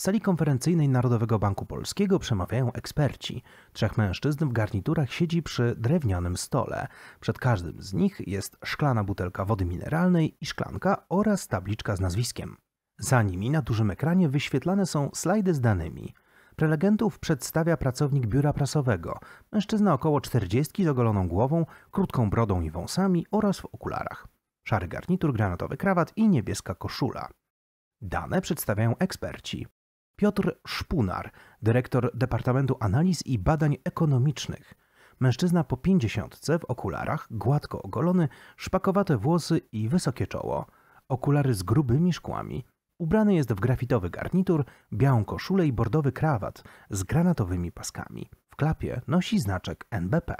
W sali konferencyjnej Narodowego Banku Polskiego przemawiają eksperci. Trzech mężczyzn w garniturach siedzi przy drewnianym stole. Przed każdym z nich jest szklana butelka wody mineralnej i szklanka oraz tabliczka z nazwiskiem. Za nimi na dużym ekranie wyświetlane są slajdy z danymi. Prelegentów przedstawia pracownik biura prasowego, mężczyzna około 40 z ogoloną głową, krótką brodą i wąsami oraz w okularach. Szary garnitur, granatowy krawat i niebieska koszula. Dane przedstawiają eksperci. Piotr Szpunar, dyrektor Departamentu Analiz i Badań Ekonomicznych. Mężczyzna po pięćdziesiątce w okularach, gładko ogolony, szpakowate włosy i wysokie czoło. Okulary z grubymi szkłami. Ubrany jest w grafitowy garnitur, białą koszulę i bordowy krawat z granatowymi paskami. W klapie nosi znaczek NBP.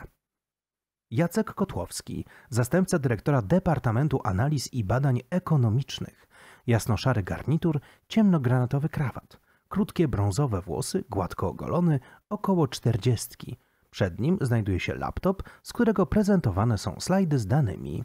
Jacek Kotłowski, zastępca dyrektora Departamentu Analiz i Badań Ekonomicznych. Jasno szary garnitur, ciemnogranatowy krawat krótkie brązowe włosy, gładko ogolony, około czterdziestki. Przed nim znajduje się laptop, z którego prezentowane są slajdy z danymi.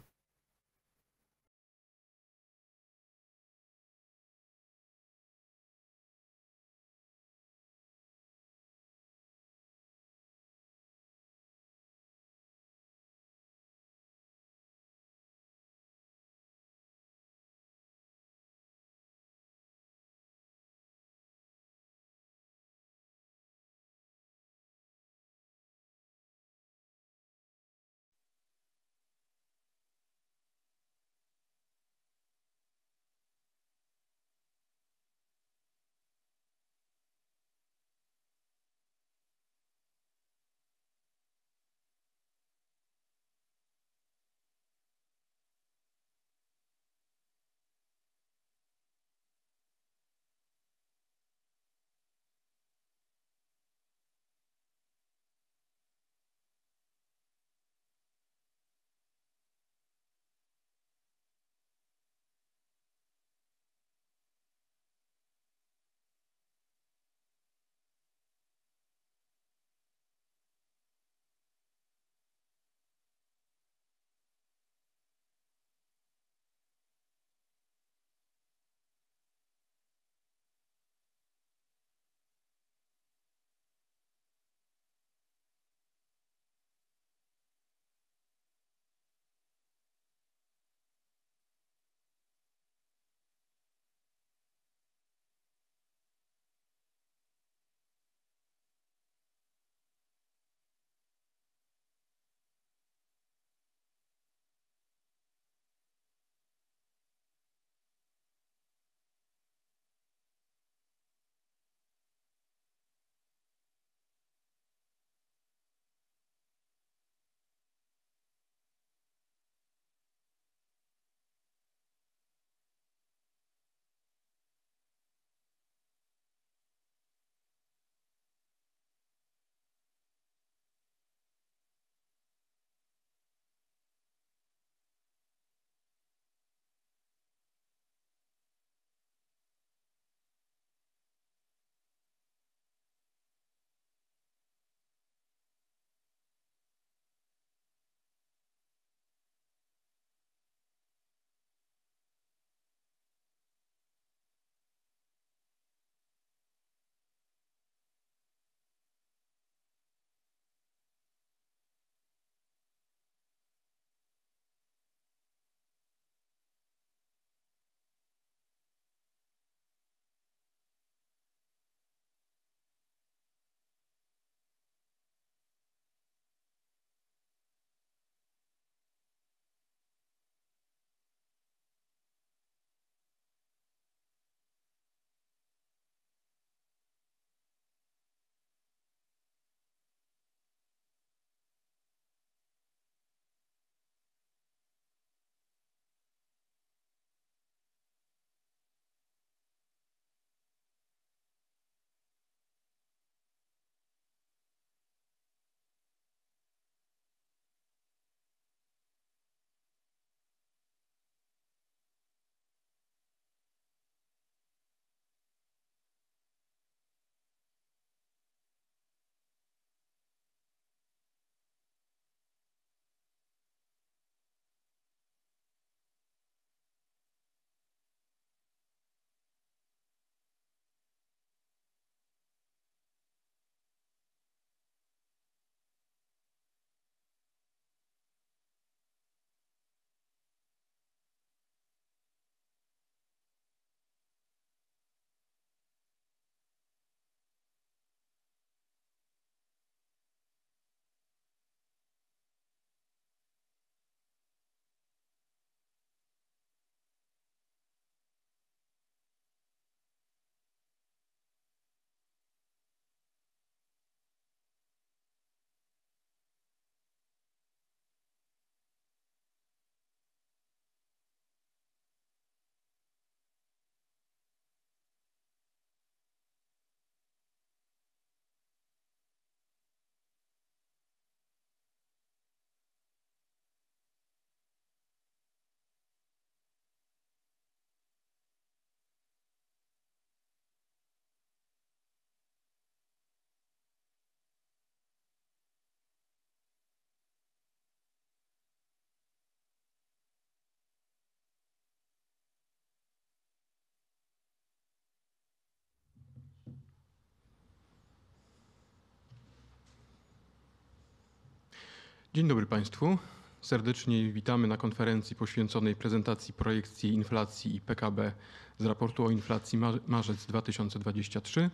Dzień dobry Państwu. Serdecznie witamy na konferencji poświęconej prezentacji projekcji inflacji i PKB z raportu o inflacji marzec 2023.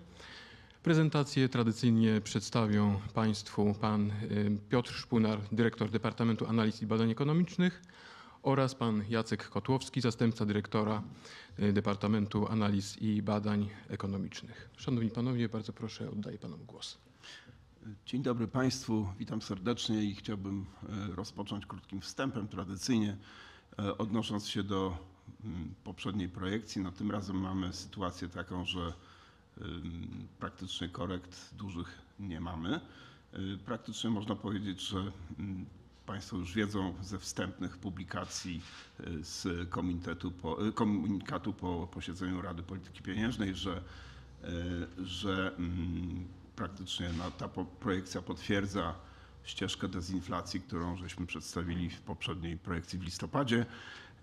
Prezentację tradycyjnie przedstawią Państwu pan y, Piotr Szpunar, dyrektor Departamentu Analiz i Badań Ekonomicznych oraz pan Jacek Kotłowski, zastępca dyrektora y, Departamentu Analiz i Badań Ekonomicznych. Szanowni Panowie, bardzo proszę, oddaję Panom głos. Dzień dobry Państwu, witam serdecznie i chciałbym e, rozpocząć krótkim wstępem, tradycyjnie e, odnosząc się do mm, poprzedniej projekcji. No, tym razem mamy sytuację taką, że praktycznie korekt dużych nie mamy. E, praktycznie można powiedzieć, że mm, Państwo już wiedzą ze wstępnych publikacji z po, komunikatu po posiedzeniu Rady Polityki Pieniężnej, że, że mm, praktycznie no, ta projekcja potwierdza ścieżkę dezinflacji, którą żeśmy przedstawili w poprzedniej projekcji w listopadzie.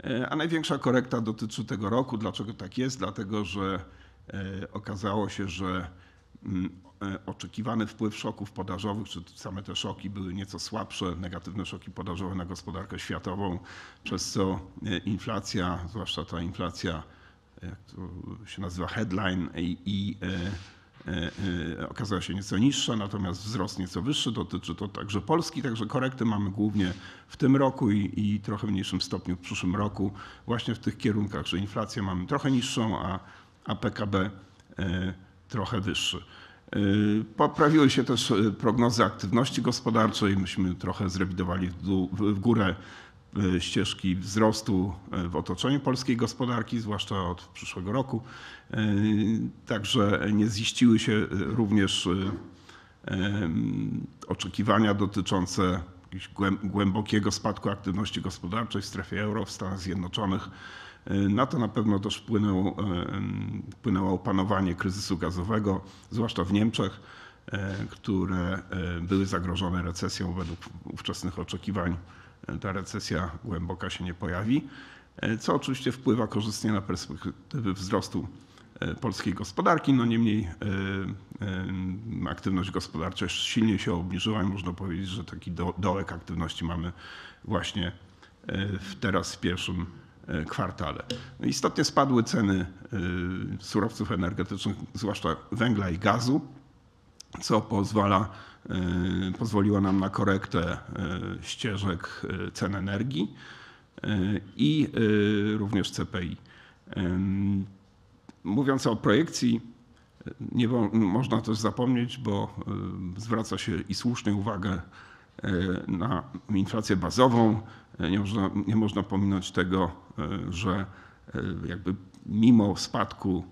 E, a największa korekta dotyczy tego roku. Dlaczego tak jest? Dlatego, że e, okazało się, że mm, e, oczekiwany wpływ szoków podażowych, czy same te szoki były nieco słabsze, negatywne szoki podażowe na gospodarkę światową, przez co inflacja, zwłaszcza ta inflacja, jak to się nazywa, headline i, i E, e, okazała się nieco niższa, natomiast wzrost nieco wyższy. Dotyczy to także Polski, także korekty mamy głównie w tym roku i, i trochę mniejszym stopniu w przyszłym roku właśnie w tych kierunkach, że inflację mamy trochę niższą, a, a PKB e, trochę wyższy. Poprawiły się też prognozy aktywności gospodarczej. Myśmy trochę zrewidowali w, dół, w górę E, ścieżki wzrostu e, w otoczeniu polskiej gospodarki, zwłaszcza od przyszłego roku. E, także nie ziściły się również oczekiwania dotyczące głębokiego spadku aktywności gospodarczej w strefie euro w Stanach Zjednoczonych. Na to na pewno też wpłynęło, wpłynęło opanowanie kryzysu gazowego, zwłaszcza w Niemczech, które były zagrożone recesją według ówczesnych oczekiwań ta recesja głęboka się nie pojawi, e, co oczywiście wpływa korzystnie na perspektywy wzrostu e, polskiej gospodarki. No niemniej e, aktywność gospodarcza silnie się obniżyła i można powiedzieć, że taki dołek aktywności mamy właśnie teraz w pierwszym kwartale. Istotnie spadły ceny surowców energetycznych, zwłaszcza węgla i gazu, co pozwala E, pozwoliła nam na korektę e, ścieżek e, cen energii i również CPI. Mówiąc o projekcji, nie można też zapomnieć, bo zwraca się i słusznie uwagę na inflację bazową. Nie można, nie można pominąć tego, że jakby mimo spadku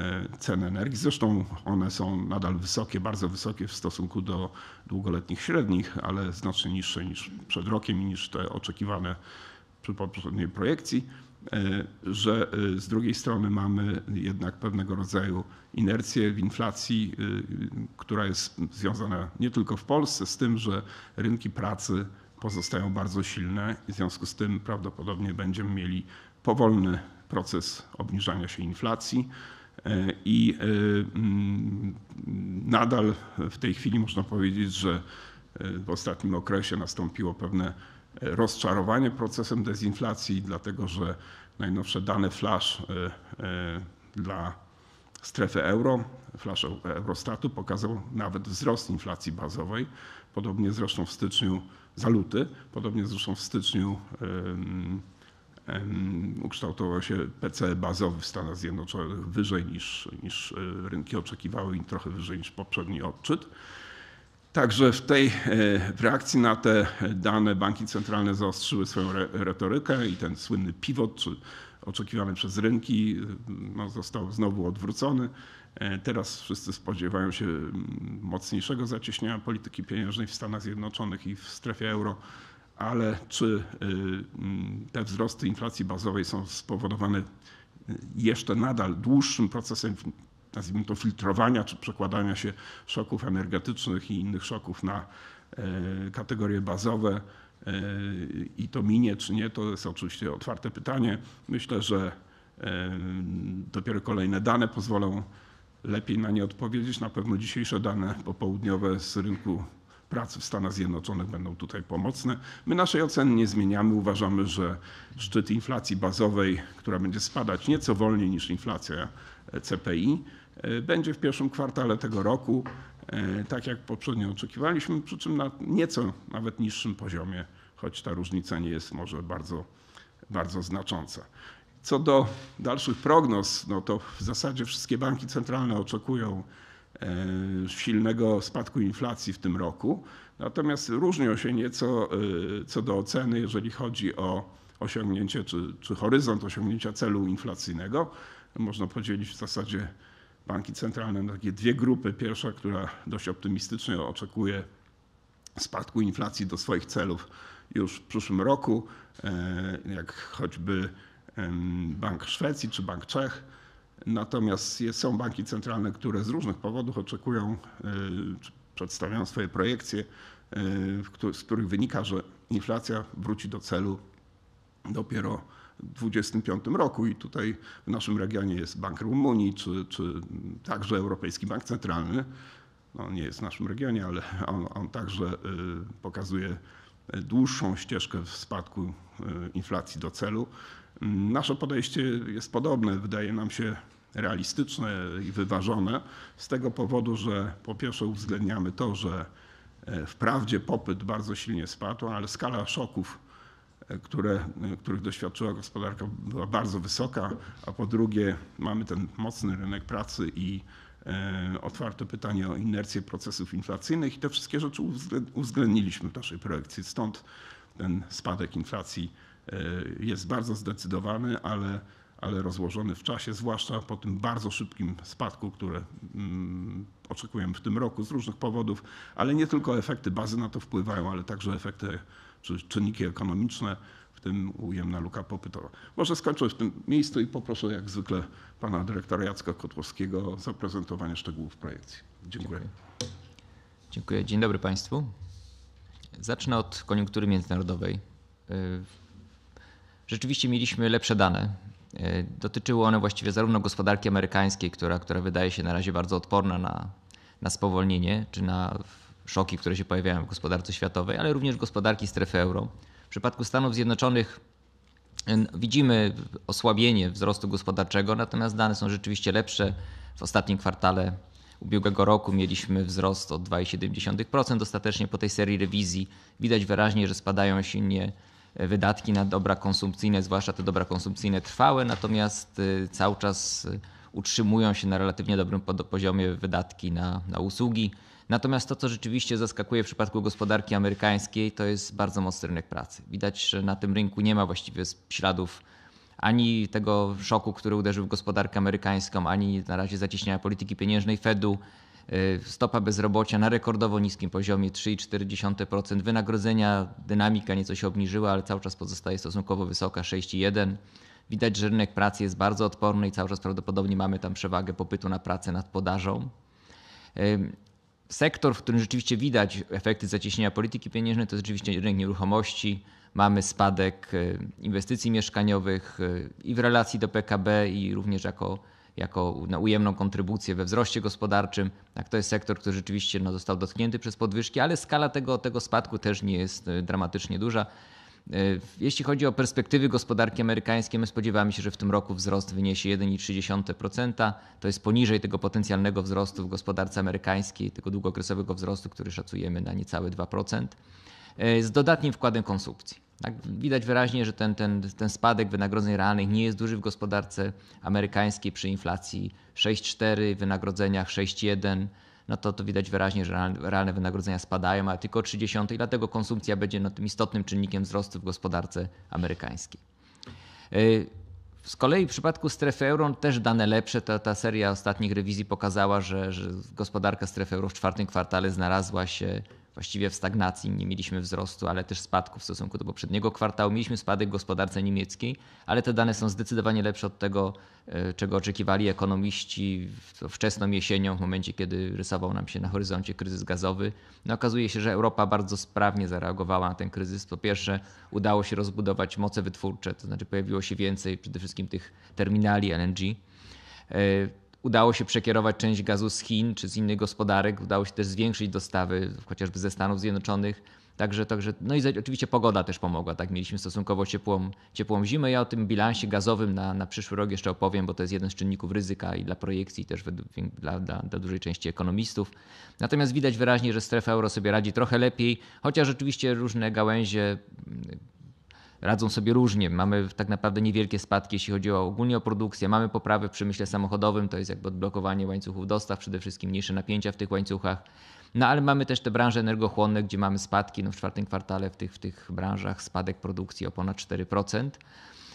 E, cen energii. Zresztą one są nadal wysokie, bardzo wysokie w stosunku do długoletnich średnich, ale znacznie niższe niż przed rokiem i niż te oczekiwane przy poprzedniej projekcji e, że e, z drugiej strony mamy jednak pewnego rodzaju inercję w inflacji, która jest związana nie tylko w Polsce z tym, że rynki pracy pozostają bardzo silne i w związku z tym prawdopodobnie będziemy mieli powolny proces obniżania się inflacji. E, I e, mm, nadal w tej chwili można powiedzieć, że e, w ostatnim okresie nastąpiło pewne rozczarowanie procesem dezinflacji, dlatego że najnowsze dane flash dla strefy euro, flash Eurostatu pokazał nawet wzrost inflacji bazowej. Podobnie zresztą w styczniu, za luty, podobnie zresztą w styczniu ukształtował się PCE bazowy w Stanach Zjednoczonych wyżej niż, niż e, rynki oczekiwały i trochę wyżej niż poprzedni odczyt. Także w tej e, w reakcji na te dane banki centralne zaostrzyły swoją re, retorykę i ten słynny pivot, czy oczekiwany przez rynki, no, został znowu odwrócony. E, teraz wszyscy spodziewają się mm, mocniejszego zacieśnienia polityki pieniężnej w Stanach Zjednoczonych i w strefie euro ale czy y, mm, te wzrosty inflacji bazowej są spowodowane y, jeszcze nadal dłuższym procesem, nazwijmy to filtrowania czy przekładania się szoków energetycznych i innych szoków na e, kategorie bazowe e, i to minie czy nie, to jest oczywiście otwarte pytanie. Myślę, że e, dopiero kolejne dane pozwolą lepiej na nie odpowiedzieć. Na pewno dzisiejsze dane popołudniowe z rynku pracy w Stanach Zjednoczonych będą tutaj pomocne. My naszej oceny nie zmieniamy. Uważamy, że szczyt inflacji bazowej, która będzie spadać nieco wolniej niż inflacja CPI, e, będzie w pierwszym kwartale tego roku, e, tak jak poprzednio oczekiwaliśmy, przy czym na nieco nawet niższym poziomie, choć ta różnica nie jest może bardzo, bardzo znacząca. Co do dalszych prognoz, no to w zasadzie wszystkie banki centralne oczekują E, silnego spadku inflacji w tym roku. Natomiast różnią się nieco e, co do oceny, jeżeli chodzi o osiągnięcie czy, czy horyzont osiągnięcia celu inflacyjnego. Można podzielić w zasadzie banki centralne na takie dwie grupy. Pierwsza, która dość optymistycznie oczekuje spadku inflacji do swoich celów już w przyszłym roku, e, jak choćby Bank Szwecji czy Bank Czech. Natomiast są banki centralne, które z różnych powodów oczekują, e, przedstawiają swoje projekcje, e, z których wynika, że inflacja wróci do celu dopiero w 2025 roku i tutaj w naszym regionie jest Bank Rumunii, czy, czy także Europejski Bank Centralny. No, nie jest w naszym regionie, ale on, on także e, pokazuje dłuższą ścieżkę w spadku inflacji do celu. Nasze podejście jest podobne. Wydaje nam się realistyczne i wyważone z tego powodu, że po pierwsze uwzględniamy to, że e, wprawdzie popyt bardzo silnie spadł, ale skala szoków, e, które, e, których doświadczyła gospodarka była bardzo wysoka, a po drugie mamy ten mocny rynek pracy i otwarte pytanie o inercję procesów inflacyjnych i te wszystkie rzeczy uwzględniliśmy w naszej projekcji. Stąd ten spadek inflacji jest bardzo zdecydowany, ale ale rozłożony w czasie, zwłaszcza po tym bardzo szybkim spadku, które mm, oczekujemy w tym roku z różnych powodów, ale nie tylko efekty bazy na to wpływają, ale także efekty czy czynniki ekonomiczne, w tym ujemna luka popytowa. Może skończę w tym miejscu i poproszę jak zwykle pana dyrektora Jacka Kotłowskiego o zaprezentowanie szczegółów projekcji. Dziękuję. Dziękuję. Dziękuję. Dzień dobry państwu. Zacznę od koniunktury międzynarodowej. Y, rzeczywiście mieliśmy lepsze dane E, dotyczyły one właściwie zarówno gospodarki amerykańskiej, która, która wydaje się na razie bardzo odporna na, na spowolnienie czy na szoki, które się pojawiają w gospodarce światowej, ale również gospodarki strefy euro. W przypadku Stanów Zjednoczonych e, widzimy osłabienie wzrostu gospodarczego, natomiast dane są rzeczywiście lepsze. W ostatnim kwartale ubiegłego roku mieliśmy wzrost o 2,7%. Ostatecznie po tej serii rewizji widać wyraźnie, że spadają silnie wydatki na dobra konsumpcyjne, zwłaszcza te dobra konsumpcyjne trwałe, natomiast y, cały czas y, utrzymują się na relatywnie dobrym poziomie wydatki na, na usługi. Natomiast to, co rzeczywiście zaskakuje w przypadku gospodarki amerykańskiej, to jest bardzo mocny rynek pracy. Widać, że na tym rynku nie ma właściwie śladów ani tego szoku, który uderzył w gospodarkę amerykańską, ani na razie zacieśnienia polityki pieniężnej Fedu. Y, stopa bezrobocia na rekordowo niskim poziomie 3,4%. Wynagrodzenia, dynamika nieco się obniżyła, ale cały czas pozostaje stosunkowo wysoka 6,1%. Widać, że rynek pracy jest bardzo odporny i cały czas prawdopodobnie mamy tam przewagę popytu na pracę nad podażą. Y, sektor, w którym rzeczywiście widać efekty zacieśnienia polityki pieniężnej, to jest rzeczywiście rynek nieruchomości. Mamy spadek y, inwestycji mieszkaniowych i w relacji do PKB, i również jako jako na ujemną kontrybucję we wzroście gospodarczym. Tak, to jest sektor, który rzeczywiście no, został dotknięty przez podwyżki, ale skala tego, tego spadku też nie jest y, dramatycznie duża. Y, jeśli chodzi o perspektywy gospodarki amerykańskiej, my spodziewamy się, że w tym roku wzrost wyniesie 1,3%. To jest poniżej tego potencjalnego wzrostu w gospodarce amerykańskiej, tego długookresowego wzrostu, który szacujemy na niecałe 2%, y, z dodatnim wkładem konsumpcji. Tak widać wyraźnie, że ten, ten, ten spadek wynagrodzeń realnych nie jest duży w gospodarce amerykańskiej przy inflacji 6,4, wynagrodzeniach 6,1 no to, to widać wyraźnie, że realne wynagrodzenia spadają, a tylko 30, dlatego konsumpcja będzie no, tym istotnym czynnikiem wzrostu w gospodarce amerykańskiej. Y, z kolei w przypadku strefy euro też dane lepsze. Ta, ta seria ostatnich rewizji pokazała, że, że gospodarka strefy euro w czwartym kwartale znalazła się właściwie w stagnacji, nie mieliśmy wzrostu, ale też spadku w stosunku do poprzedniego kwartału. Mieliśmy spadek w gospodarce niemieckiej, ale te dane są zdecydowanie lepsze od tego, e, czego oczekiwali ekonomiści wczesną jesienią, w momencie, kiedy rysował nam się na horyzoncie kryzys gazowy. No, okazuje się, że Europa bardzo sprawnie zareagowała na ten kryzys. Po pierwsze, udało się rozbudować moce wytwórcze, to znaczy pojawiło się więcej przede wszystkim tych terminali LNG. E, Udało się przekierować część gazu z Chin czy z innych gospodarek, udało się też zwiększyć dostawy, chociażby ze Stanów Zjednoczonych. Także, także, no i oczywiście pogoda też pomogła, tak? Mieliśmy stosunkowo ciepłą, ciepłą zimę. Ja o tym bilansie gazowym na, na przyszły rok jeszcze opowiem, bo to jest jeden z czynników ryzyka i dla projekcji, też według, dla, dla, dla dużej części ekonomistów. Natomiast widać wyraźnie, że strefa euro sobie radzi trochę lepiej, chociaż oczywiście różne gałęzie radzą sobie różnie. Mamy tak naprawdę niewielkie spadki, jeśli chodzi o ogólnie o produkcję. Mamy poprawy w przemyśle samochodowym, to jest jakby odblokowanie łańcuchów dostaw, przede wszystkim mniejsze napięcia w tych łańcuchach. No ale mamy też te branże energochłonne, gdzie mamy spadki no, w czwartym kwartale w tych, w tych branżach spadek produkcji o ponad 4%.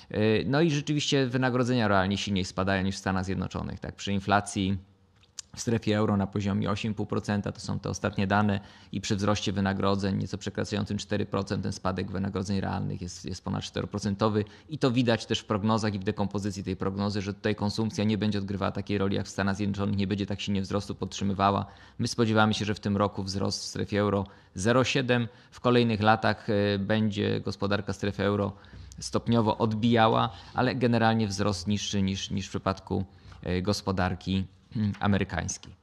Yy, no i rzeczywiście wynagrodzenia realnie silniej spadają niż w Stanach Zjednoczonych. Tak? Przy inflacji w strefie euro na poziomie 8,5%, to są te ostatnie dane, i przy wzroście wynagrodzeń nieco przekraczającym 4%, ten spadek wynagrodzeń realnych jest, jest ponad 4%. I to widać też w prognozach i w dekompozycji tej prognozy, że tutaj konsumpcja nie będzie odgrywała takiej roli jak w Stanach Zjednoczonych, nie będzie tak silnie wzrostu podtrzymywała. My spodziewamy się, że w tym roku wzrost w strefie euro 0,7, w kolejnych latach e, będzie gospodarka strefy euro stopniowo odbijała, ale generalnie wzrost niższy niż, niż w przypadku e, gospodarki Mm, amerykańskiej.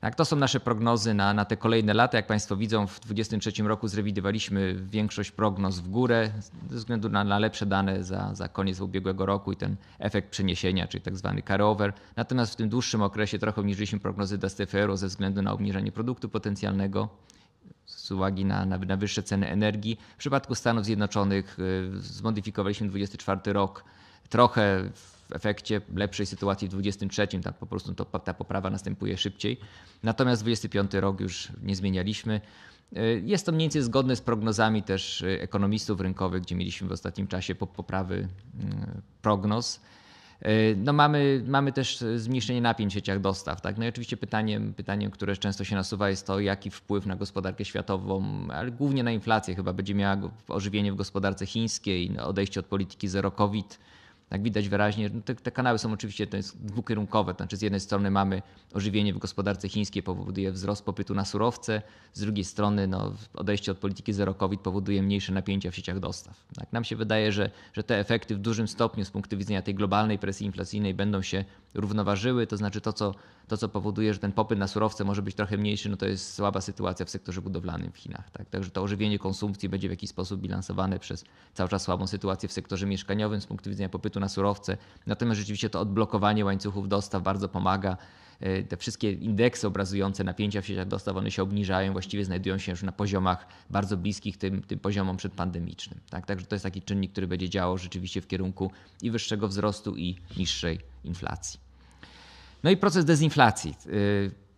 Tak, to są nasze prognozy na, na te kolejne lata. Jak Państwo widzą, w 2023 roku zrewidowaliśmy większość prognoz w górę ze względu na, na lepsze dane za, za koniec ubiegłego roku i ten efekt przeniesienia, czyli tak zwany carryover. Natomiast w tym dłuższym okresie trochę obniżyliśmy prognozy dla u ze względu na obniżenie produktu potencjalnego z uwagi na, na, na wyższe ceny energii. W przypadku Stanów Zjednoczonych y, zmodyfikowaliśmy 2024 rok trochę w w efekcie lepszej sytuacji w 2023, tak po prostu to, ta poprawa następuje szybciej. Natomiast 25 rok już nie zmienialiśmy. Y, jest to mniej więcej zgodne z prognozami też y, ekonomistów rynkowych, gdzie mieliśmy w ostatnim czasie poprawy y, prognoz. No mamy, mamy też zmniejszenie napięć w sieciach dostaw. Tak? No i oczywiście pytaniem, pytaniem, które często się nasuwa, jest to, jaki wpływ na gospodarkę światową, ale głównie na inflację chyba będzie miała ożywienie w gospodarce chińskiej, no, odejście od polityki zero COVID jak widać wyraźnie, no te, te, kanały są oczywiście to jest dwukierunkowe. znaczy z jednej strony mamy ożywienie w gospodarce chińskiej, powoduje wzrost popytu na surowce, z drugiej strony no, odejście od polityki zero COVID powoduje mniejsze napięcia w sieciach dostaw. Tak? Nam się wydaje, że, że te efekty w dużym stopniu z punktu widzenia tej globalnej presji inflacyjnej będą się równoważyły, to znaczy to, co, to, co powoduje, że ten popyt na surowce może być trochę mniejszy, no to jest słaba sytuacja w sektorze budowlanym w Chinach. Tak? Także to ożywienie konsumpcji będzie w jakiś sposób bilansowane przez cały czas słabą sytuację w sektorze mieszkaniowym z punktu widzenia popytu na surowce. Natomiast rzeczywiście to odblokowanie łańcuchów dostaw bardzo pomaga. E, te wszystkie indeksy obrazujące napięcia w sieciach dostaw, one się obniżają, właściwie znajdują się już na poziomach bardzo bliskich tym, tym poziomom przedpandemicznym. Tak? Także to jest taki czynnik, który będzie działał rzeczywiście w kierunku i wyższego wzrostu, i niższej inflacji. No i proces dezinflacji e,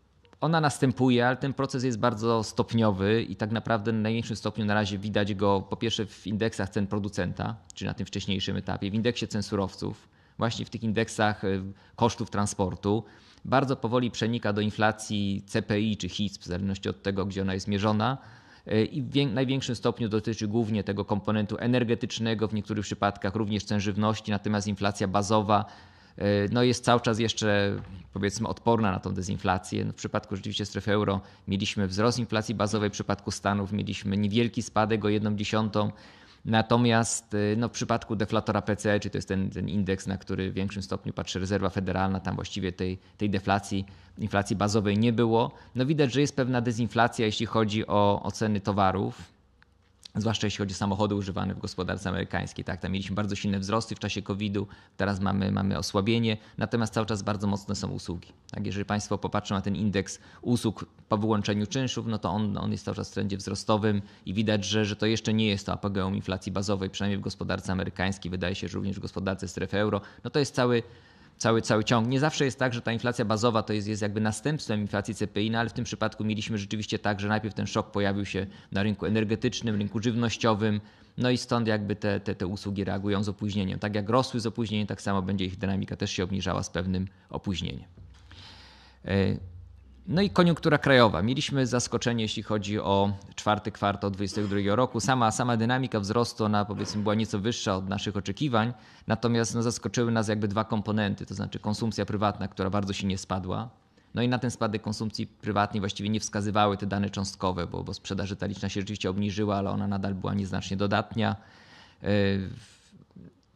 ona następuje, ale ten proces jest bardzo stopniowy i tak naprawdę na największym stopniu na razie widać go po pierwsze w indeksach cen producenta, czy na tym wcześniejszym etapie, w indeksie cen surowców, właśnie w tych indeksach y, kosztów transportu. Bardzo powoli przenika do inflacji CPI czy HISP, w zależności od tego, gdzie ona jest mierzona. Y, I w największym stopniu dotyczy głównie tego komponentu energetycznego, w niektórych przypadkach również cen żywności, natomiast inflacja bazowa E, no jest cały czas jeszcze powiedzmy odporna na tą dezinflację. No w przypadku rzeczywiście strefy euro mieliśmy wzrost inflacji bazowej, w przypadku Stanów mieliśmy niewielki spadek o 1 dziesiątą. Natomiast e, no, w przypadku deflatora PCE, czy to jest ten, ten, indeks, na który w większym stopniu patrzy rezerwa federalna, tam właściwie tej, tej deflacji, inflacji bazowej nie było. No widać, że jest pewna dezinflacja, jeśli chodzi o, o ceny towarów zwłaszcza jeśli chodzi o samochody używane w gospodarce amerykańskiej. Tak, tam mieliśmy bardzo silne wzrosty w czasie COVID-u, teraz mamy, mamy osłabienie, natomiast cały czas bardzo mocne są usługi. Tak, jeżeli Państwo popatrzą na ten indeks usług po wyłączeniu czynszów, no to on, on jest cały czas w trendzie wzrostowym i widać, że, że to jeszcze nie jest to apogeum inflacji bazowej, przynajmniej w gospodarce amerykańskiej, wydaje się, że również w gospodarce strefy euro. No to jest cały cały, cały ciąg. Nie zawsze jest tak, że ta inflacja bazowa to jest, jest jakby następstwem inflacji CPI, no ale w tym przypadku mieliśmy rzeczywiście tak, że najpierw ten szok pojawił się na rynku energetycznym, rynku żywnościowym, no i stąd jakby te, te, te usługi reagują z opóźnieniem. Tak jak rosły z opóźnieniem, tak samo będzie ich dynamika też się obniżała z pewnym opóźnieniem. E, no i koniunktura krajowa. Mieliśmy zaskoczenie, jeśli chodzi o czwarty kwartał 2022 roku. Sama, sama dynamika wzrostu ona powiedzmy była nieco wyższa od naszych oczekiwań, natomiast no, zaskoczyły nas jakby dwa komponenty, to znaczy konsumpcja prywatna, która bardzo się nie spadła. No i na ten spadek konsumpcji prywatnej właściwie nie wskazywały te dane cząstkowe, bo, bo sprzedaż detaliczna się rzeczywiście obniżyła, ale ona nadal była nieznacznie dodatnia. Yy,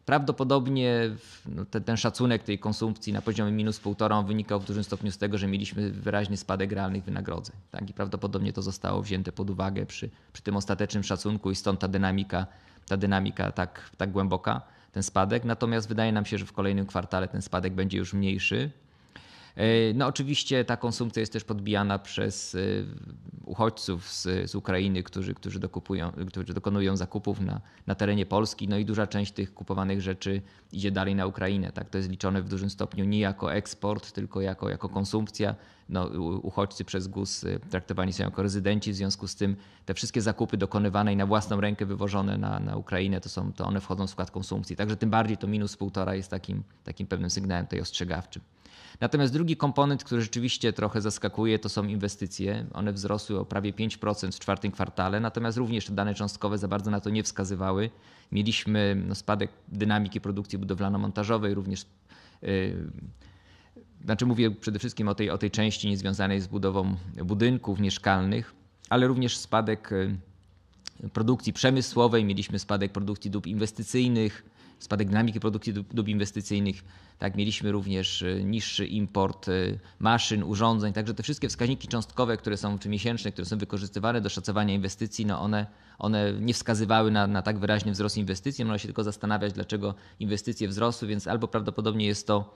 Prawdopodobnie no, ten, ten szacunek tej konsumpcji na poziomie minus półtora wynikał w dużym stopniu z tego, że mieliśmy wyraźny spadek realnych wynagrodzeń. Tak? I prawdopodobnie to zostało wzięte pod uwagę przy, przy tym ostatecznym szacunku i stąd ta dynamika, ta dynamika tak, tak głęboka, ten spadek. Natomiast wydaje nam się, że w kolejnym kwartale ten spadek będzie już mniejszy E, no oczywiście ta konsumpcja jest też podbijana przez e, uchodźców z, z Ukrainy, którzy, którzy, dokupują, którzy dokonują zakupów na, na terenie Polski, no i duża część tych kupowanych rzeczy idzie dalej na Ukrainę. Tak? To jest liczone w dużym stopniu nie jako eksport, tylko jako, jako konsumpcja. No, uchodźcy przez GUS e, traktowani są jako rezydenci, w związku z tym te wszystkie zakupy dokonywane i na własną rękę wywożone na, na Ukrainę, to, są, to one wchodzą w skład konsumpcji. Także tym bardziej to minus półtora jest takim, takim pewnym sygnałem tutaj ostrzegawczym. Natomiast drugi komponent, który rzeczywiście trochę zaskakuje, to są inwestycje. One wzrosły o prawie 5% w czwartym kwartale, natomiast również te dane cząstkowe za bardzo na to nie wskazywały. Mieliśmy no, spadek dynamiki produkcji budowlano-montażowej, również. Y, znaczy mówię przede wszystkim o tej, o tej części niezwiązanej z budową budynków mieszkalnych, ale również spadek y, produkcji przemysłowej, mieliśmy spadek produkcji dóbr inwestycyjnych, spadek dynamiki produkcji dóbr inwestycyjnych. Tak, mieliśmy również y, niższy import y, maszyn, urządzeń, także te wszystkie wskaźniki cząstkowe, które są czy miesięczne, które są wykorzystywane do szacowania inwestycji, no one, one nie wskazywały na, na tak wyraźny wzrost inwestycji. Można się tylko zastanawiać, dlaczego inwestycje wzrosły, więc albo prawdopodobnie jest to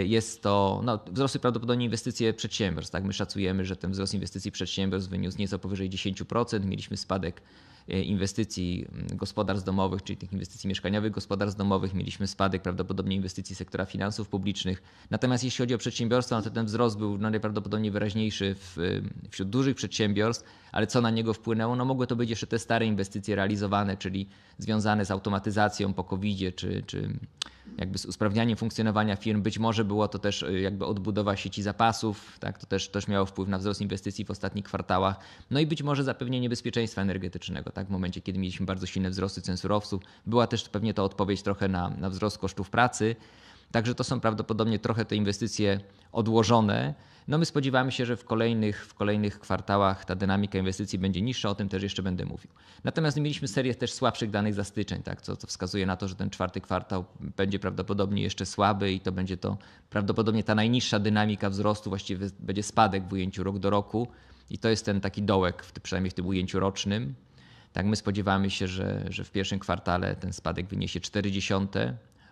y, jest to, no, wzrosły prawdopodobnie inwestycje przedsiębiorstw. Tak? My szacujemy, że ten wzrost inwestycji przedsiębiorstw wyniósł nieco powyżej 10%. Mieliśmy spadek E, inwestycji mm, gospodarstw domowych, czyli tych inwestycji mieszkaniowych, gospodarstw domowych, mieliśmy spadek prawdopodobnie inwestycji sektora finansów publicznych. Natomiast jeśli chodzi o przedsiębiorstwa, no to ten wzrost był no, najprawdopodobniej wyraźniejszy w, e, wśród dużych przedsiębiorstw, ale co na niego wpłynęło? No mogły to być jeszcze te stare inwestycje realizowane, czyli związane z automatyzacją po covid czy, czy jakby z usprawnianiem funkcjonowania firm. Być może było to też y, jakby odbudowa sieci zapasów, tak? to też, też miało wpływ na wzrost inwestycji w ostatnich kwartałach. No i być może zapewnienie bezpieczeństwa energetycznego, tak? w momencie, kiedy mieliśmy bardzo silne wzrosty cen surowców. Była też pewnie to odpowiedź trochę na, na wzrost kosztów pracy. Także to są prawdopodobnie trochę te inwestycje odłożone no my spodziewamy się, że w kolejnych, w kolejnych kwartałach ta dynamika inwestycji będzie niższa, o tym też jeszcze będę mówił. Natomiast mieliśmy serię też słabszych danych za styczeń, tak, co, co wskazuje na to, że ten czwarty kwartał będzie prawdopodobnie jeszcze słaby i to będzie to prawdopodobnie ta najniższa dynamika wzrostu, właściwie będzie spadek w ujęciu rok do roku i to jest ten taki dołek, w, przynajmniej w tym ujęciu rocznym. Tak, my spodziewamy się, że, że w pierwszym kwartale ten spadek wyniesie 40,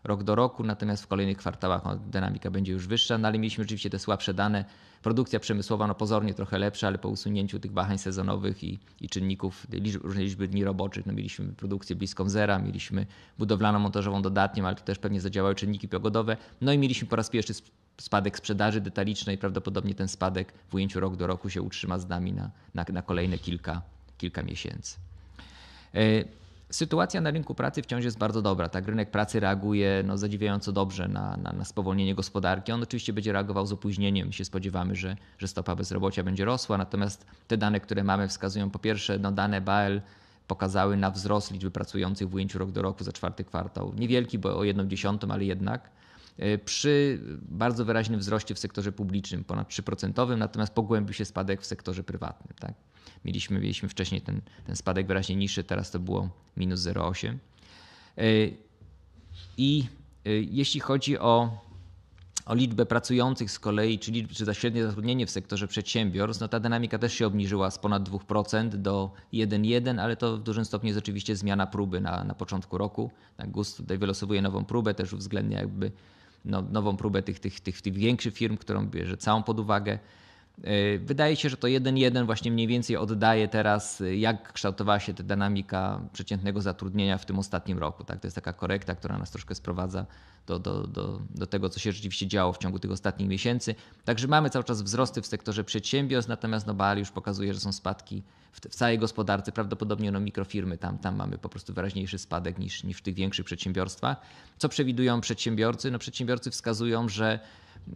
rok do roku, natomiast w kolejnych kwartałach no, dynamika będzie już wyższa, no ale mieliśmy rzeczywiście te słabsze dane. Produkcja przemysłowa no pozornie trochę lepsza, ale po usunięciu tych wahań sezonowych i, i czynników liczb, różnej liczby dni roboczych, no mieliśmy produkcję bliską zera, mieliśmy budowlaną montażową dodatnią, ale to też pewnie zadziałały czynniki pogodowe. No i mieliśmy po raz pierwszy spadek sprzedaży detalicznej, prawdopodobnie ten spadek w ujęciu rok do roku się utrzyma z nami na, na, na kolejne kilka, kilka miesięcy. E, Sytuacja na rynku pracy wciąż jest bardzo dobra. Tak, rynek pracy reaguje no, zadziwiająco dobrze na, na, na spowolnienie gospodarki. On oczywiście będzie reagował z opóźnieniem. My się spodziewamy, że, że stopa bezrobocia będzie rosła. Natomiast te dane, które mamy, wskazują po pierwsze, no, dane BAEL pokazały na wzrost liczby pracujących w ujęciu rok do roku za czwarty kwartał. Niewielki, bo o jedną dziesiątą, ale jednak. E, przy bardzo wyraźnym wzroście w sektorze publicznym, ponad 3%, natomiast pogłębił się spadek w sektorze prywatnym. Tak? Mieliśmy, mieliśmy wcześniej ten, ten spadek wyraźnie niższy, teraz to było minus 0,8. E, I e, jeśli chodzi o, o liczbę pracujących z kolei, czy, liczb, czy za średnie zatrudnienie w sektorze przedsiębiorstw, no ta dynamika też się obniżyła z ponad 2% do 1,1, ale to w dużym stopniu jest oczywiście zmiana próby na, na początku roku. tak GUS tutaj wylosowuje nową próbę, też uwzględnia jakby no, nową próbę tych, tych, tych, tych większych firm, którą bierze całą pod uwagę. E, wydaje się, że to 1-1 właśnie mniej więcej oddaje teraz, e, jak kształtowała się ta dynamika przeciętnego zatrudnienia w tym ostatnim roku. Tak? To jest taka korekta, która nas troszkę sprowadza do, do, do, do tego, co się rzeczywiście działo w ciągu tych ostatnich miesięcy. Także mamy cały czas wzrosty w sektorze przedsiębiorstw, natomiast no, Baal już pokazuje, że są spadki w, w całej gospodarce. Prawdopodobnie no, mikrofirmy, tam, tam mamy po prostu wyraźniejszy spadek niż, niż w tych większych przedsiębiorstwach. Co przewidują przedsiębiorcy? No, przedsiębiorcy wskazują, że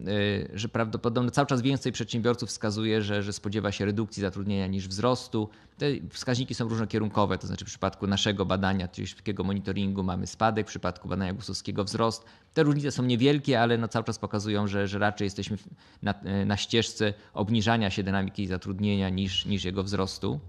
Y, że prawdopodobnie cały czas więcej przedsiębiorców wskazuje, że, że spodziewa się redukcji zatrudnienia niż wzrostu. Te wskaźniki są różnokierunkowe, to znaczy w przypadku naszego badania, czyli szybkiego monitoringu mamy spadek, w przypadku badania Gusowskiego wzrost. Te różnice są niewielkie, ale no cały czas pokazują, że, że raczej jesteśmy na, na ścieżce obniżania się dynamiki zatrudnienia niż, niż jego wzrostu.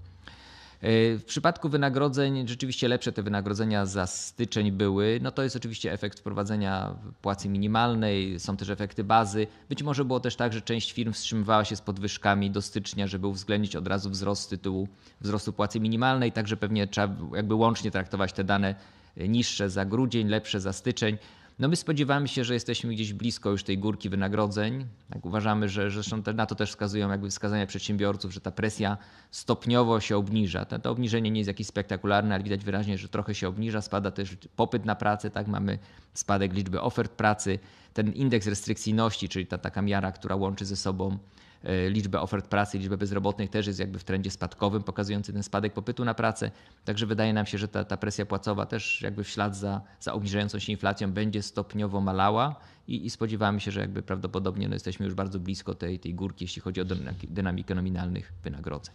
E, w przypadku wynagrodzeń, rzeczywiście lepsze te wynagrodzenia za styczeń były. No to jest oczywiście efekt wprowadzenia płacy minimalnej, są też efekty bazy. Być może było też tak, że część firm wstrzymywała się z podwyżkami do stycznia, żeby uwzględnić od razu wzrost tytułu wzrostu płacy minimalnej, także pewnie trzeba jakby łącznie traktować te dane e, niższe za grudzień, lepsze za styczeń. No my spodziewamy się, że jesteśmy gdzieś blisko już tej górki wynagrodzeń. Tak uważamy, że zresztą na to też wskazują jakby wskazania przedsiębiorców, że ta presja stopniowo się obniża. To, to obniżenie nie jest jakieś spektakularne, ale widać wyraźnie, że trochę się obniża. Spada też popyt na pracę, tak mamy spadek liczby ofert pracy. Ten indeks restrykcyjności, czyli ta taka miara, która łączy ze sobą E, liczbę ofert pracy, liczbę bezrobotnych też jest jakby w trendzie spadkowym, pokazujący ten spadek popytu na pracę. Także wydaje nam się, że ta, ta presja płacowa też jakby w ślad za, za obniżającą się inflacją będzie stopniowo malała i, i spodziewamy się, że jakby prawdopodobnie no jesteśmy już bardzo blisko tej, tej górki, jeśli chodzi o dynamikę nominalnych wynagrodzeń.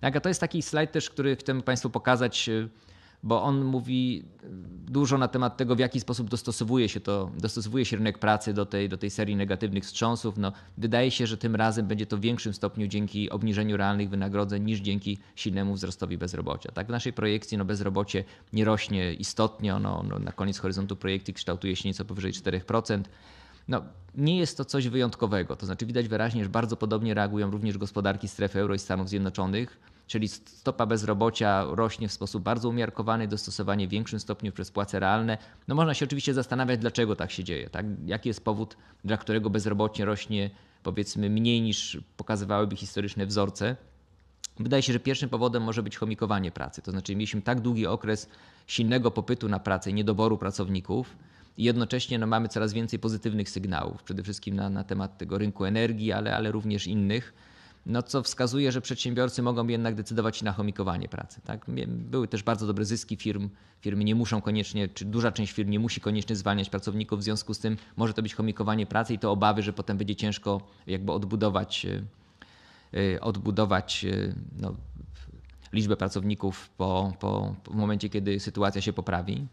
Aga, to jest taki slajd też, który chcemy Państwu pokazać e, bo on mówi y, dużo na temat tego, w jaki sposób dostosowuje się to, dostosowuje się rynek pracy do tej, do tej serii negatywnych wstrząsów. No, wydaje się, że tym razem będzie to w większym stopniu dzięki obniżeniu realnych wynagrodzeń niż dzięki silnemu wzrostowi bezrobocia. Tak, w naszej projekcji no, bezrobocie nie rośnie istotnie, no na koniec horyzontu projekcji kształtuje się nieco powyżej 4%. No, nie jest to coś wyjątkowego. To znaczy widać wyraźnie, że bardzo podobnie reagują również gospodarki strefy euro i Stanów Zjednoczonych, czyli stopa bezrobocia rośnie w sposób bardzo umiarkowany, dostosowanie w większym stopniu przez płace realne. No można się oczywiście zastanawiać, dlaczego tak się dzieje, tak? jaki jest powód, dla którego bezrobocie rośnie powiedzmy mniej niż pokazywałyby historyczne wzorce. Wydaje się, że pierwszym powodem może być chomikowanie pracy. To znaczy, mieliśmy tak długi okres silnego popytu na pracę i niedoboru pracowników, i jednocześnie no, mamy coraz więcej pozytywnych sygnałów, przede wszystkim na, na temat tego rynku energii, ale, ale również innych no co wskazuje, że przedsiębiorcy mogą jednak decydować się na chomikowanie pracy. Tak? Były też bardzo dobre zyski firm. Firmy nie muszą koniecznie, czy duża część firm nie musi koniecznie zwalniać pracowników, w związku z tym może to być chomikowanie pracy i to obawy, że potem będzie ciężko jakby odbudować, e, e, odbudować e, no, liczbę pracowników po, po, w momencie, kiedy sytuacja się poprawi.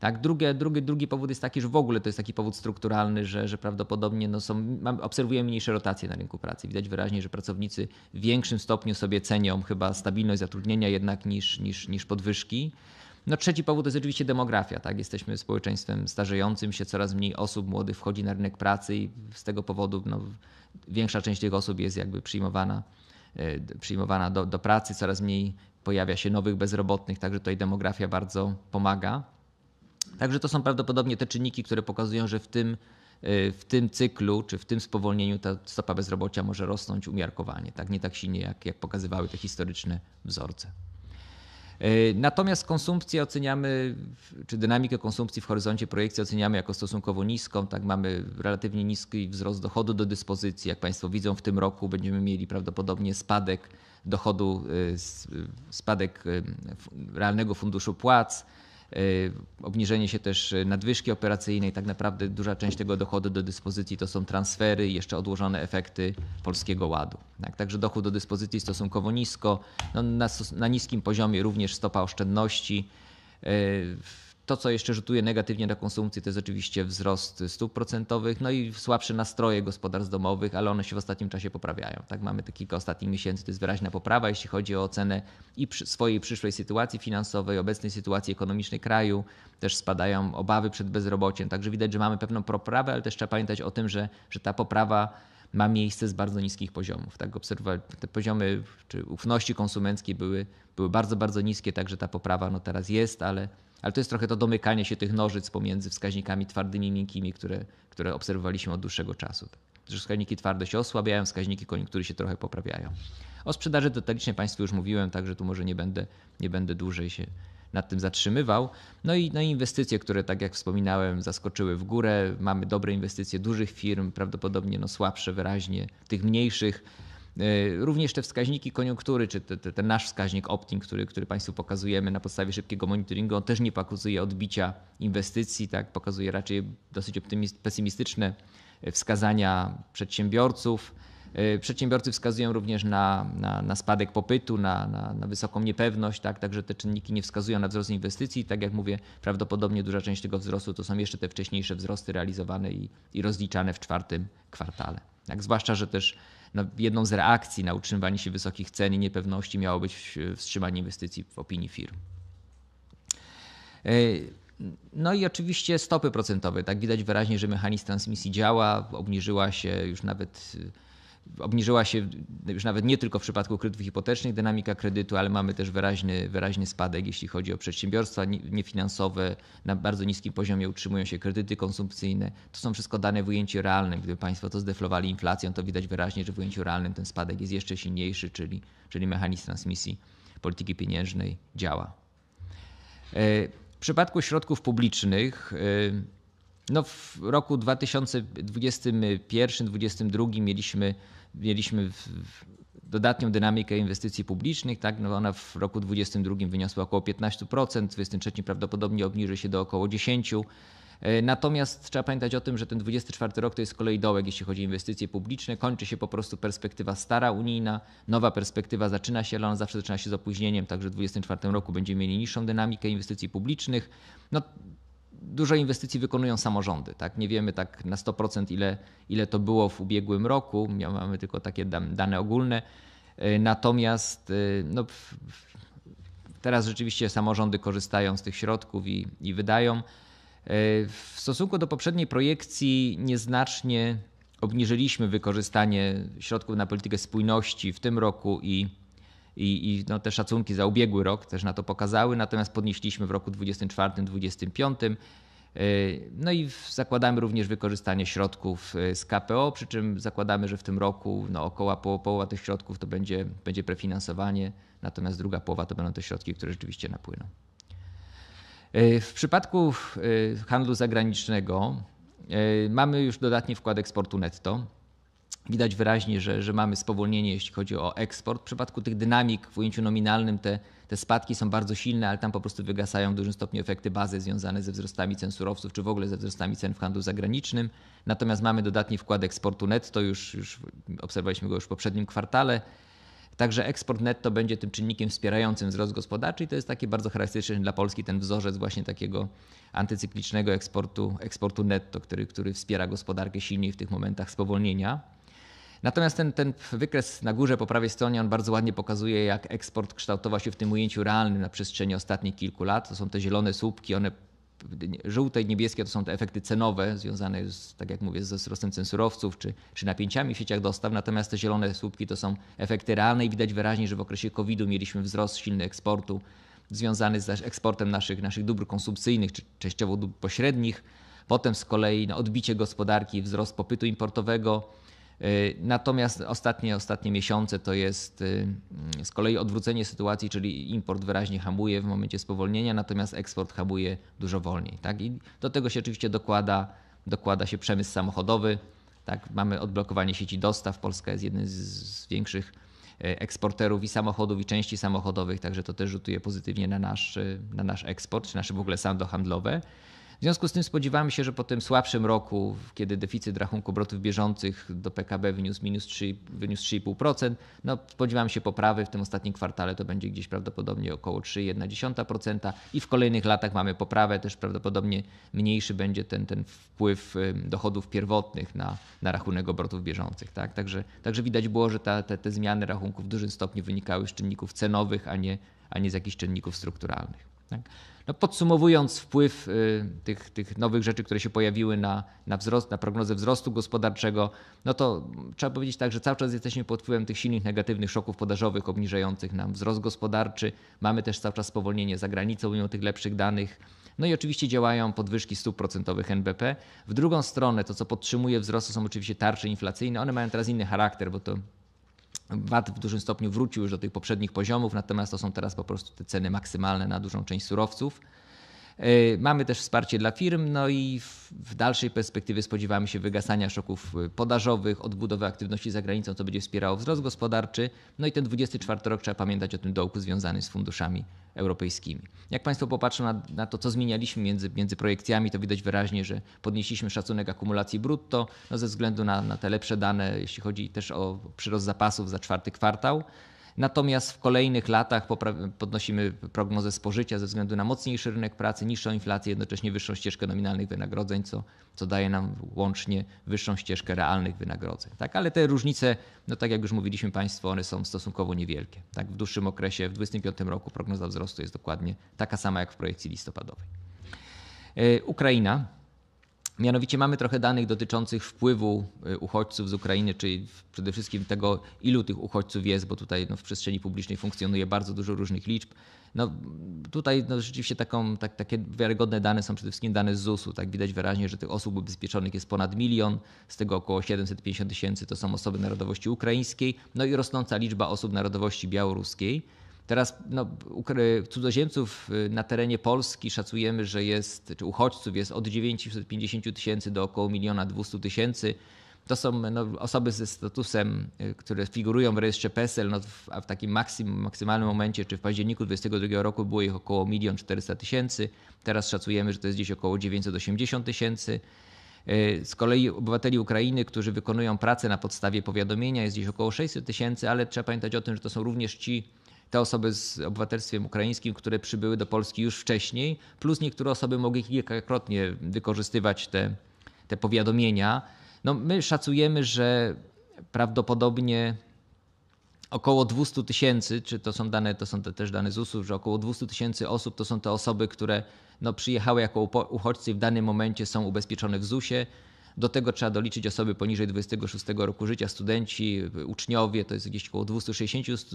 Tak? Drugie, drugi, drugi powód jest taki, że w ogóle to jest taki powód strukturalny, że, że prawdopodobnie no są, obserwujemy mniejsze rotacje na rynku pracy. Widać wyraźnie, że pracownicy w większym stopniu sobie cenią chyba stabilność zatrudnienia jednak niż, niż, niż podwyżki. No trzeci powód to jest oczywiście demografia. Tak? Jesteśmy społeczeństwem starzejącym się, coraz mniej osób młodych wchodzi na rynek pracy i z tego powodu no, większa część tych osób jest jakby przyjmowana, e, przyjmowana do, do pracy, coraz mniej pojawia się nowych bezrobotnych, także tutaj demografia bardzo pomaga. Także to są prawdopodobnie te czynniki, które pokazują, że w tym, y, w tym cyklu czy w tym spowolnieniu ta stopa bezrobocia może rosnąć umiarkowanie, tak? nie tak silnie jak, jak pokazywały te historyczne wzorce. Y, natomiast konsumpcję oceniamy, czy dynamikę konsumpcji w horyzoncie projekcji oceniamy jako stosunkowo niską. Tak mamy relatywnie niski wzrost dochodu do dyspozycji. Jak Państwo widzą, w tym roku będziemy mieli prawdopodobnie spadek dochodu, y, spadek realnego funduszu płac E, obniżenie się też e, nadwyżki operacyjnej. Tak naprawdę duża część tego dochodu do dyspozycji to są transfery i jeszcze odłożone efekty Polskiego Ładu. Tak, także dochód do dyspozycji stosunkowo nisko, no, na, na niskim poziomie również stopa oszczędności. E, to, co jeszcze rzutuje negatywnie na konsumpcję, to jest oczywiście wzrost stóp procentowych, no i słabsze nastroje gospodarstw domowych, ale one się w ostatnim czasie poprawiają. Tak, mamy te kilka ostatnich miesięcy, to jest wyraźna poprawa, jeśli chodzi o ocenę i swojej przyszłej sytuacji finansowej, obecnej sytuacji ekonomicznej kraju. Też spadają obawy przed bezrobociem, także widać, że mamy pewną poprawę, ale też trzeba pamiętać o tym, że, że ta poprawa ma miejsce z bardzo niskich poziomów. Tak obserwować te poziomy czy ufności konsumenckiej były, były bardzo, bardzo niskie, także ta poprawa no teraz jest, ale ale to jest trochę to domykanie się tych nożyc pomiędzy wskaźnikami twardymi i miękkimi, które, które obserwowaliśmy od dłuższego czasu. Że wskaźniki twarde się osłabiają, wskaźniki koniunktury się trochę poprawiają. O sprzedaży detalicznej Państwu już mówiłem, także tu może nie będę, nie będę dłużej się nad tym zatrzymywał. No i, no i inwestycje, które tak jak wspominałem, zaskoczyły w górę. Mamy dobre inwestycje dużych firm, prawdopodobnie no słabsze wyraźnie tych mniejszych Y, również te wskaźniki koniunktury, czy te, te, ten nasz wskaźnik Optin, który, który Państwu pokazujemy na podstawie szybkiego monitoringu, on też nie pokazuje odbicia inwestycji, tak? pokazuje raczej dosyć pesymistyczne y, wskazania przedsiębiorców. Y, przedsiębiorcy wskazują również na, na, na spadek popytu, na, na, na, wysoką niepewność, tak? także te czynniki nie wskazują na wzrost inwestycji. Tak jak mówię, prawdopodobnie duża część tego wzrostu to są jeszcze te wcześniejsze wzrosty realizowane i, i rozliczane w czwartym kwartale. Tak? Zwłaszcza, że też no, jedną z reakcji na utrzymywanie się wysokich cen i niepewności miało być wstrzymanie inwestycji w opinii firm. Yy, no i oczywiście stopy procentowe. Tak widać wyraźnie, że mechanizm transmisji działa, obniżyła się już nawet obniżyła się już nawet nie tylko w przypadku kredytów hipotecznych dynamika kredytu, ale mamy też wyraźny, wyraźny spadek, jeśli chodzi o przedsiębiorstwa niefinansowe. Na bardzo niskim poziomie utrzymują się kredyty konsumpcyjne. To są wszystko dane w ujęciu realnym. Gdyby Państwo to zdeflowali inflacją, to widać wyraźnie, że w ujęciu realnym ten spadek jest jeszcze silniejszy, czyli, czyli mechanizm transmisji polityki pieniężnej działa. E, w przypadku środków publicznych e, no w roku 2021-2022 mieliśmy mieliśmy dodatnią dynamikę inwestycji publicznych, tak? No ona w roku 2022 wyniosła około 15%, w 2023 prawdopodobnie obniży się do około 10%. E, natomiast trzeba pamiętać o tym, że ten 24 rok to jest kolej dołek, jeśli chodzi o inwestycje publiczne. Kończy się po prostu perspektywa stara unijna, nowa perspektywa zaczyna się, ale ona zawsze zaczyna się z opóźnieniem, także w 24 roku będziemy mieli niższą dynamikę inwestycji publicznych. No, dużo inwestycji wykonują samorządy. Tak? Nie wiemy tak na 100% ile, ile to było w ubiegłym roku, mamy tylko takie dane ogólne. Y, natomiast y, no, teraz rzeczywiście samorządy korzystają z tych środków i, i wydają. Y, w stosunku do poprzedniej projekcji nieznacznie obniżyliśmy wykorzystanie środków na politykę spójności w tym roku i i, i no, te szacunki za ubiegły rok też na to pokazały, natomiast podnieśliśmy w roku 2024-2025. E, no i zakładamy również wykorzystanie środków e, z KPO, przy czym zakładamy, że w tym roku no, około połowa tych środków to będzie, będzie prefinansowanie, natomiast druga połowa to będą te środki, które rzeczywiście napłyną. E, w przypadku handlu zagranicznego mamy już dodatni wkład eksportu netto. Widać wyraźnie, że, że mamy spowolnienie, jeśli chodzi o eksport. W przypadku tych dynamik w ujęciu nominalnym te, te spadki są bardzo silne, ale tam po prostu wygasają w dużym stopniu efekty bazy związane ze wzrostami cen surowców, czy w ogóle ze wzrostami cen w handlu zagranicznym. Natomiast mamy dodatni wkład eksportu netto, już, już obserwowaliśmy go już w poprzednim kwartale. Także eksport netto będzie tym czynnikiem wspierającym wzrost gospodarczy i to jest takie bardzo charakterystyczne dla Polski ten wzorzec właśnie takiego antycyklicznego eksportu, eksportu netto, który, który wspiera gospodarkę silniej w tych momentach spowolnienia. Natomiast ten, ten wykres na górze po prawej stronie, on bardzo ładnie pokazuje, jak eksport kształtował się w tym ujęciu realnym na przestrzeni ostatnich kilku lat. To są te zielone słupki, one żółte i niebieskie to są te efekty cenowe związane, z, tak jak mówię, ze wzrostem cen surowców czy, czy napięciami w sieciach dostaw, natomiast te zielone słupki to są efekty realne i widać wyraźnie, że w okresie COVID-u mieliśmy wzrost silny eksportu związany z eksportem naszych, naszych dóbr konsumpcyjnych, czy częściowo dóbr pośrednich, potem z kolei no, odbicie gospodarki, wzrost popytu importowego, Y, natomiast ostatnie, ostatnie miesiące to jest y, mm, z kolei odwrócenie sytuacji, czyli import wyraźnie hamuje w momencie spowolnienia, natomiast eksport hamuje dużo wolniej. Tak? I do tego się oczywiście dokłada, dokłada się przemysł samochodowy. Tak? Mamy odblokowanie sieci dostaw. Polska jest jednym z większych y, eksporterów i samochodów, i części samochodowych, także to też rzutuje pozytywnie na nasz, na nasz eksport, czy nasze w ogóle saldo handlowe. W związku z tym spodziewamy się, że po tym słabszym roku, kiedy deficyt rachunku obrotów bieżących do PKB wyniósł, minus 3, wyniósł 3,5%, no spodziewamy się poprawy. W tym ostatnim kwartale to będzie gdzieś prawdopodobnie około 3,1% i w kolejnych latach mamy poprawę. Też prawdopodobnie mniejszy będzie ten, ten wpływ dochodów pierwotnych na, na rachunek obrotów bieżących. Tak? Także, także widać było, że ta, te, te zmiany rachunków w dużym stopniu wynikały z czynników cenowych, a nie, a nie z jakichś czynników strukturalnych. Tak? No podsumowując wpływ y, tych, tych nowych rzeczy, które się pojawiły na, na wzrost, na prognozę wzrostu gospodarczego, no to trzeba powiedzieć tak, że cały czas jesteśmy pod wpływem tych silnych negatywnych szoków podażowych obniżających nam wzrost gospodarczy. Mamy też cały czas spowolnienie za granicą mimo tych lepszych danych. No i oczywiście działają podwyżki stóp procentowych NBP. W drugą stronę to, co podtrzymuje wzrost, są oczywiście tarcze inflacyjne. One mają teraz inny charakter, bo to VAT w dużym stopniu wrócił już do tych poprzednich poziomów, natomiast to są teraz po prostu te ceny maksymalne na dużą część surowców. E, mamy też wsparcie dla firm, no i w dalszej perspektywie spodziewamy się wygasania szoków e, podażowych, odbudowy aktywności za granicą, co będzie wspierało wzrost gospodarczy. No i ten 24 rok trzeba pamiętać o tym dołku związany z funduszami europejskimi. Jak Państwo popatrzą na, na to, co zmienialiśmy między, między, projekcjami, to widać wyraźnie, że podnieśliśmy szacunek akumulacji brutto no ze względu na, na te lepsze dane, jeśli chodzi też o przyrost zapasów za czwarty kwartał. Natomiast w kolejnych latach podnosimy prognozę spożycia ze względu na mocniejszy rynek pracy, niższą inflację, jednocześnie wyższą ścieżkę nominalnych wynagrodzeń, co, co daje nam łącznie wyższą ścieżkę realnych wynagrodzeń. Tak? Ale te różnice, no tak jak już mówiliśmy Państwu, one są stosunkowo niewielkie. Tak? W dłuższym okresie, w 2025 roku prognoza wzrostu jest dokładnie taka sama jak w projekcji listopadowej. E, Ukraina Mianowicie mamy trochę danych dotyczących wpływu y, uchodźców z Ukrainy, czyli przede wszystkim tego, ilu tych uchodźców jest, bo tutaj no, w przestrzeni publicznej funkcjonuje bardzo dużo różnych liczb. No, tutaj no, rzeczywiście taką, tak, takie wiarygodne dane są przede wszystkim dane z ZUS-u. Tak widać wyraźnie, że tych osób ubezpieczonych jest ponad milion, z tego około 750 tysięcy to są osoby narodowości ukraińskiej, no i rosnąca liczba osób narodowości białoruskiej. Teraz no, cudzoziemców y, na terenie Polski szacujemy, że jest, czy uchodźców jest od 950 tysięcy do około 1 200 tysięcy. To są no, osoby ze statusem, y, które figurują w rejestrze PESEL, no, a w takim maksim, maksymalnym momencie, czy w październiku 2022 roku było ich około 1 400 tysięcy. Teraz szacujemy, że to jest gdzieś około 980 tysięcy. Y, z kolei obywateli Ukrainy, którzy wykonują pracę na podstawie powiadomienia, jest gdzieś około 600 tysięcy, ale trzeba pamiętać o tym, że to są również ci, te osoby z obywatelstwem ukraińskim, które przybyły do Polski już wcześniej, plus niektóre osoby mogły kilkakrotnie wykorzystywać te, te powiadomienia. No, my szacujemy, że prawdopodobnie około 200 tysięcy, czy to są dane, to są te też dane ZUS-u, że około 200 tysięcy osób to są te osoby, które no, przyjechały jako uchodźcy i w danym momencie są ubezpieczone w ZUS-ie. Do tego trzeba doliczyć osoby poniżej 26 roku życia, studenci, uczniowie, to jest gdzieś około 260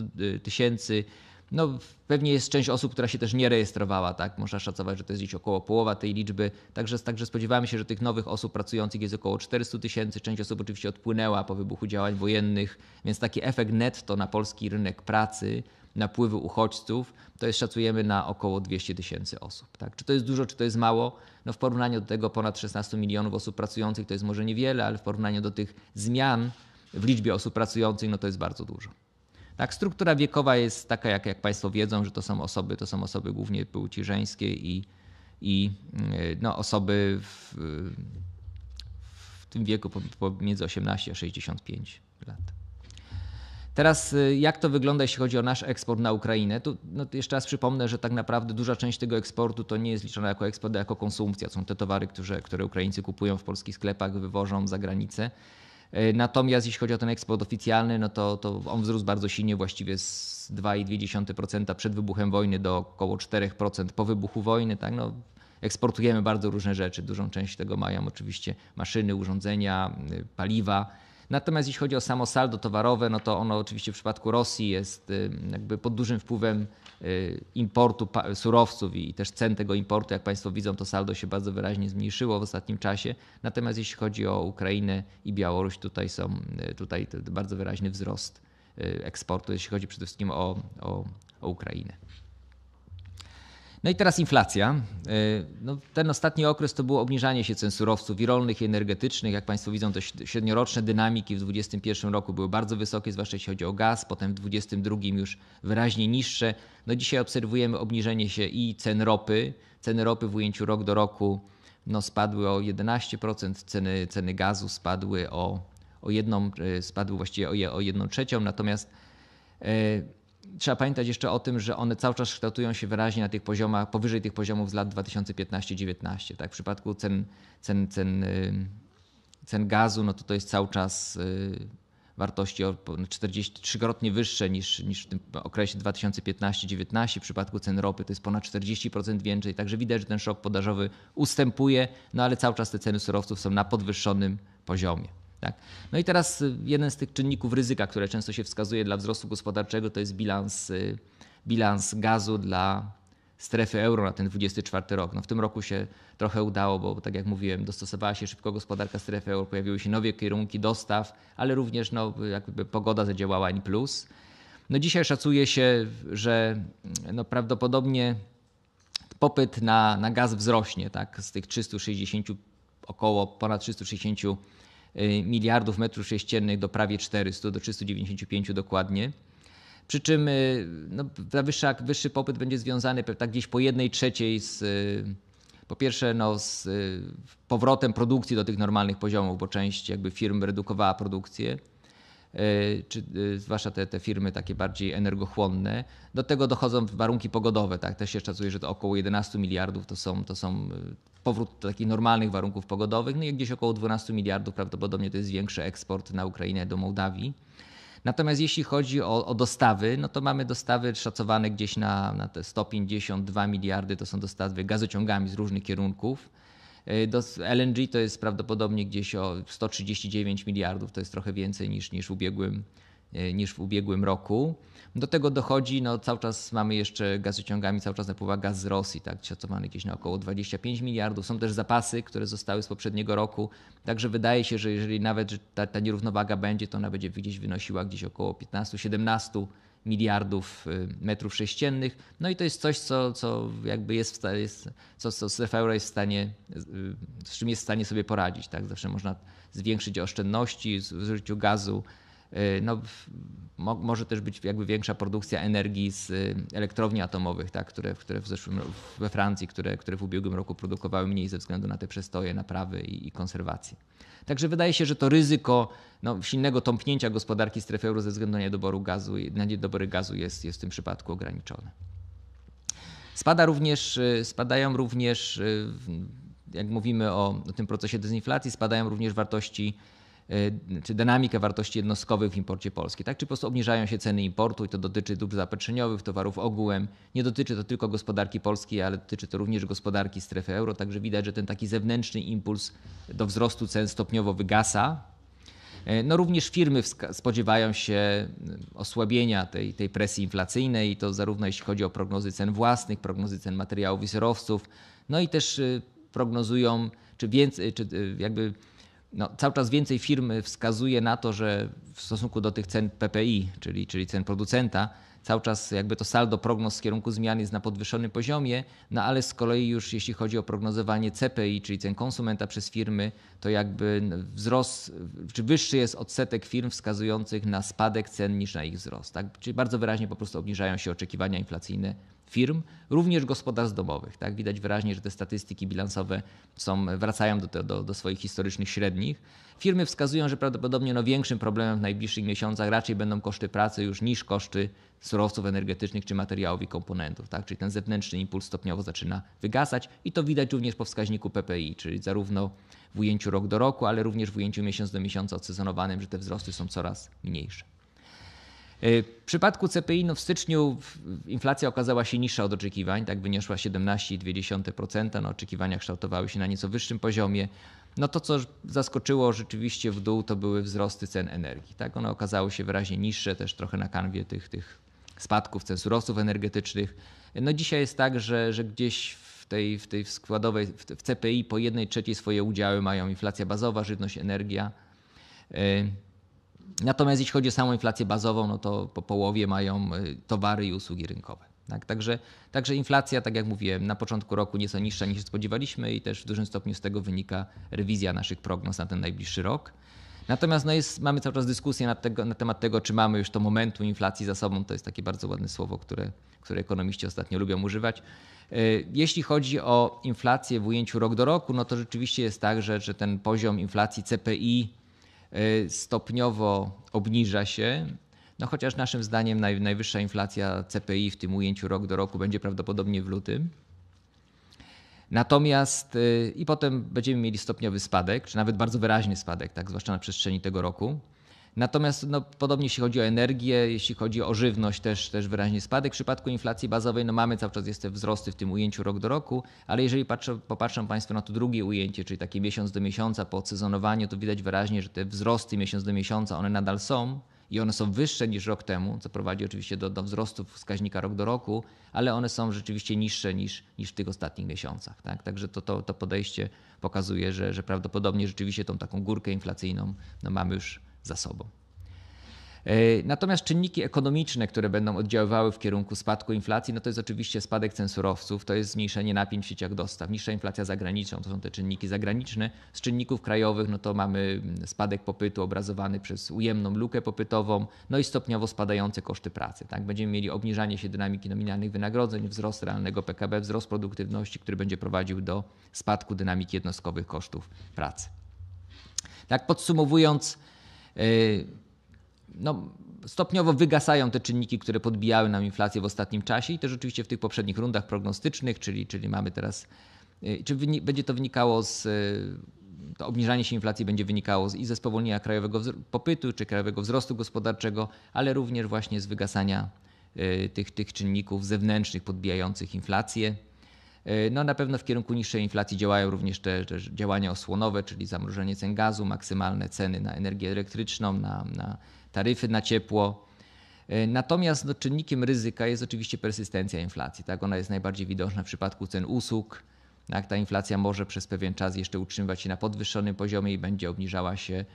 tysięcy. No, pewnie jest część osób, która się też nie rejestrowała, tak? Można szacować, że to jest gdzieś około połowa tej liczby. Także, także spodziewamy się, że tych nowych osób pracujących jest około 400 tysięcy. Część osób oczywiście odpłynęła po wybuchu działań wojennych, więc taki efekt netto na polski rynek pracy napływu uchodźców, to jest szacujemy na około 200 tysięcy osób. Tak? Czy to jest dużo, czy to jest mało? No w porównaniu do tego ponad 16 milionów osób pracujących to jest może niewiele, ale w porównaniu do tych zmian w liczbie osób pracujących no to jest bardzo dużo. Tak, struktura wiekowa jest taka, jak, jak Państwo wiedzą, że to są osoby, to są osoby głównie płci żeńskiej i, i y, no, osoby w, w tym wieku pomiędzy 18 a 65 lat. Teraz y, jak to wygląda, jeśli chodzi o nasz eksport na Ukrainę? Tu, no, jeszcze raz przypomnę, że tak naprawdę duża część tego eksportu to nie jest liczona jako eksport, a jako konsumpcja. Są te towary, które, które Ukraińcy kupują w polskich sklepach, wywożą za granicę E, natomiast jeśli chodzi o ten eksport oficjalny, no to, to on wzrósł bardzo silnie, właściwie z 2,2% przed wybuchem wojny do około 4% po wybuchu wojny. Tak? No, eksportujemy bardzo różne rzeczy. Dużą część tego mają oczywiście maszyny, urządzenia, y, paliwa. Natomiast jeśli chodzi o samo saldo towarowe, no to ono oczywiście w przypadku Rosji jest y, jakby pod dużym wpływem y, importu surowców i też cen tego importu. Jak Państwo widzą, to saldo się bardzo wyraźnie zmniejszyło w ostatnim czasie. Natomiast jeśli chodzi o Ukrainę i Białoruś, tutaj są y, tutaj bardzo wyraźny wzrost eksportu, jeśli chodzi przede wszystkim o, o, o Ukrainę. No i teraz inflacja. Y, no, ten ostatni okres to było obniżanie się cen surowców i rolnych, i energetycznych. Jak Państwo widzą, to średnioroczne dynamiki w 2021 roku były bardzo wysokie, zwłaszcza jeśli chodzi o gaz, potem w 2022 już wyraźnie niższe. No dzisiaj obserwujemy obniżenie się i cen ropy. Ceny ropy w ujęciu rok do roku no, spadły o 11%, ceny, ceny gazu spadły o, o jedną, y, spadły właściwie o, o jedną trzecią, natomiast yy, Trzeba pamiętać jeszcze o tym, że one cały czas kształtują się wyraźnie na tych poziomach, powyżej tych poziomów z lat 2015-19. Tak? W przypadku cen, cen, cen, y, cen gazu, no to to jest cały czas y, wartości 43-krotnie wyższe niż, niż w tym okresie 2015-19. W przypadku cen ropy to jest ponad 40% więcej, także widać, że ten szok podażowy ustępuje, no ale cały czas te ceny surowców są na podwyższonym poziomie. Tak? No i teraz y, jeden z tych czynników ryzyka, które często się wskazuje dla wzrostu gospodarczego, to jest bilans, y, bilans gazu dla strefy euro na ten 24 rok. No w tym roku się trochę udało, bo tak jak mówiłem, dostosowała się szybko gospodarka strefy euro, pojawiły się nowe kierunki dostaw, ale również no, jakby pogoda zadziałała in plus. No dzisiaj szacuje się, że no prawdopodobnie popyt na, na gaz wzrośnie tak? z tych 360, około ponad 360 miliardów metrów sześciennych do prawie 400, do 395 dokładnie. Przy czym y, no, wyższa, wyższy popyt będzie związany tak gdzieś po jednej trzeciej z y, po pierwsze no, z y, powrotem produkcji do tych normalnych poziomów, bo część jakby firm redukowała produkcję, czy, zwłaszcza te, te firmy takie bardziej energochłonne. Do tego dochodzą warunki pogodowe, tak? Też się szacuje, że to około 11 miliardów to są, to są powrót do takich normalnych warunków pogodowych, no i gdzieś około 12 miliardów prawdopodobnie to jest większy eksport na Ukrainę do Mołdawii. Natomiast jeśli chodzi o, o, dostawy, no to mamy dostawy szacowane gdzieś na, na te 152 miliardy, to są dostawy gazociągami z różnych kierunków. Y, do LNG to jest prawdopodobnie gdzieś o 139 miliardów, to jest trochę więcej niż, niż, w, ubiegłym, y, niż w ubiegłym roku. Do tego dochodzi, no cały czas mamy jeszcze gazociągami, cały czas napływa gaz z Rosji, tak, szacowany gdzieś na około 25 miliardów. Są też zapasy, które zostały z poprzedniego roku, także wydaje się, że jeżeli nawet ta, ta nierównowaga będzie, to ona będzie gdzieś wynosiła gdzieś około 15-17 miliardów y, metrów sześciennych. No i to jest coś, co, co jakby jest, w stanie, co, co strefa euro jest w stanie, y, z czym jest w stanie sobie poradzić. Tak? Zawsze można zwiększyć oszczędności w zużyciu gazu, E, no, mo, może też być jakby większa produkcja energii z e, elektrowni atomowych, tak, które, które w zeszłym we Francji, które, które w ubiegłym roku produkowały mniej ze względu na te przestoje, naprawy i, i Także wydaje się, że to ryzyko no, silnego tąpnięcia gospodarki strefy euro ze względu na gazu, na niedobory gazu jest, jest w tym przypadku ograniczone. Spada również, e, spadają również, jak mówimy o, o tym procesie dezinflacji, spadają również wartości E, czy dynamikę wartości jednostkowych w imporcie polskim. tak? Czy po prostu obniżają się ceny importu i to dotyczy dóbr zapatrzeniowych, towarów ogółem. Nie dotyczy to tylko gospodarki polskiej, ale dotyczy to również gospodarki strefy euro, także widać, że ten taki zewnętrzny impuls do wzrostu cen stopniowo wygasa. E, no również firmy spodziewają się mm, osłabienia tej, tej presji inflacyjnej i to zarówno jeśli chodzi o prognozy cen własnych, prognozy cen materiałów i surowców, no i też y, prognozują, czy więcej, czy y, jakby no, cały czas więcej firm wskazuje na to, że w stosunku do tych cen PPI, czyli, czyli cen producenta, cały czas jakby to saldo prognoz w kierunku zmian jest na podwyższonym poziomie, no ale z kolei już jeśli chodzi o prognozowanie CPI, czyli cen konsumenta przez firmy, to jakby wzrost, czy wyższy jest odsetek firm wskazujących na spadek cen niż na ich wzrost. Tak? Czyli bardzo wyraźnie po prostu obniżają się oczekiwania inflacyjne firm, również gospodarstw domowych. Tak? Widać wyraźnie, że te statystyki bilansowe są, wracają do, te, do, do swoich historycznych średnich. Firmy wskazują, że prawdopodobnie no, większym problemem w najbliższych miesiącach raczej będą koszty pracy już niż koszty surowców energetycznych czy materiałów i komponentów. Tak? Czyli ten zewnętrzny impuls stopniowo zaczyna wygasać i to widać również po wskaźniku PPI, czyli zarówno w ujęciu rok do roku, ale również w ujęciu miesiąc do miesiąca odsezonowanym, że te wzrosty są coraz mniejsze. E, w przypadku CPI no w styczniu inflacja okazała się niższa od oczekiwań, tak wyniosła 17,2%, no oczekiwania kształtowały się na nieco wyższym poziomie. No to, co zaskoczyło rzeczywiście w dół, to były wzrosty cen energii. Tak? One okazały się wyraźnie niższe, też trochę na kanwie tych, tych spadków cen surowców energetycznych. No dzisiaj jest tak, że, że gdzieś w tej, w tej składowej, w CPI po jednej trzeciej swoje udziały mają inflacja bazowa, żywność, energia. E, Natomiast jeśli chodzi o samą inflację bazową, no to po połowie mają y, towary i usługi rynkowe. Tak? Także, także inflacja, tak jak mówiłem, na początku roku nieco niższa niż się spodziewaliśmy i też w dużym stopniu z tego wynika rewizja naszych prognoz na ten najbliższy rok. Natomiast no jest, mamy cały czas dyskusję na, tego, na temat tego, czy mamy już to momentu inflacji za sobą. To jest takie bardzo ładne słowo, które, które ekonomiści ostatnio lubią używać. Y, jeśli chodzi o inflację w ujęciu rok do roku, no to rzeczywiście jest tak, że, że ten poziom inflacji CPI E, stopniowo obniża się. No chociaż naszym zdaniem najwyższa inflacja CPI w tym ujęciu rok do roku będzie prawdopodobnie w lutym. Natomiast e, i potem będziemy mieli stopniowy spadek, czy nawet bardzo wyraźny spadek, tak, zwłaszcza na przestrzeni tego roku. Natomiast no, podobnie jeśli chodzi o energię, jeśli chodzi o żywność, też, też wyraźnie spadek. W przypadku inflacji bazowej no, mamy cały czas jest te wzrosty w tym ujęciu rok do roku, ale jeżeli patrzę, popatrzą Państwo na to drugie ujęcie, czyli takie miesiąc do miesiąca po odsezonowaniu, to widać wyraźnie, że te wzrosty miesiąc do miesiąca one nadal są i one są wyższe niż rok temu, co prowadzi oczywiście do, do wzrostów wskaźnika rok do roku, ale one są rzeczywiście niższe niż, niż w tych ostatnich miesiącach. Tak? Także to, to, to podejście pokazuje, że, że prawdopodobnie rzeczywiście tą taką górkę inflacyjną no, mamy już za sobą. E, natomiast czynniki ekonomiczne, które będą oddziaływały w kierunku spadku inflacji, no to jest oczywiście spadek cen surowców, to jest zmniejszenie napięć w sieciach dostaw, niższa inflacja zagraniczna, to są te czynniki zagraniczne. Z czynników krajowych, no to mamy mm, spadek popytu obrazowany przez ujemną lukę popytową, no i stopniowo spadające koszty pracy. Tak? Będziemy mieli obniżanie się dynamiki nominalnych wynagrodzeń, wzrost realnego PKB, wzrost produktywności, który będzie prowadził do spadku dynamiki jednostkowych kosztów pracy. Tak podsumowując, Y, no, stopniowo wygasają te czynniki, które podbijały nam inflację w ostatnim czasie i też oczywiście w tych poprzednich rundach prognostycznych, czyli, czyli mamy teraz, y, czy wynik, będzie to wynikało z, y, to obniżanie się inflacji będzie wynikało z, i ze spowolnienia krajowego popytu, czy krajowego wzrostu gospodarczego, ale również właśnie z wygasania tych, tych czynników zewnętrznych podbijających inflację. Y, no na pewno w kierunku niższej inflacji działają również te, te działania osłonowe, czyli zamrożenie cen gazu, maksymalne ceny na energię elektryczną, na, na taryfy na ciepło. Y, natomiast no, czynnikiem ryzyka jest oczywiście persystencja inflacji. Tak? Ona jest najbardziej widoczna w przypadku cen usług. Tak? Ta inflacja może przez pewien czas jeszcze utrzymywać się na podwyższonym poziomie i będzie obniżała się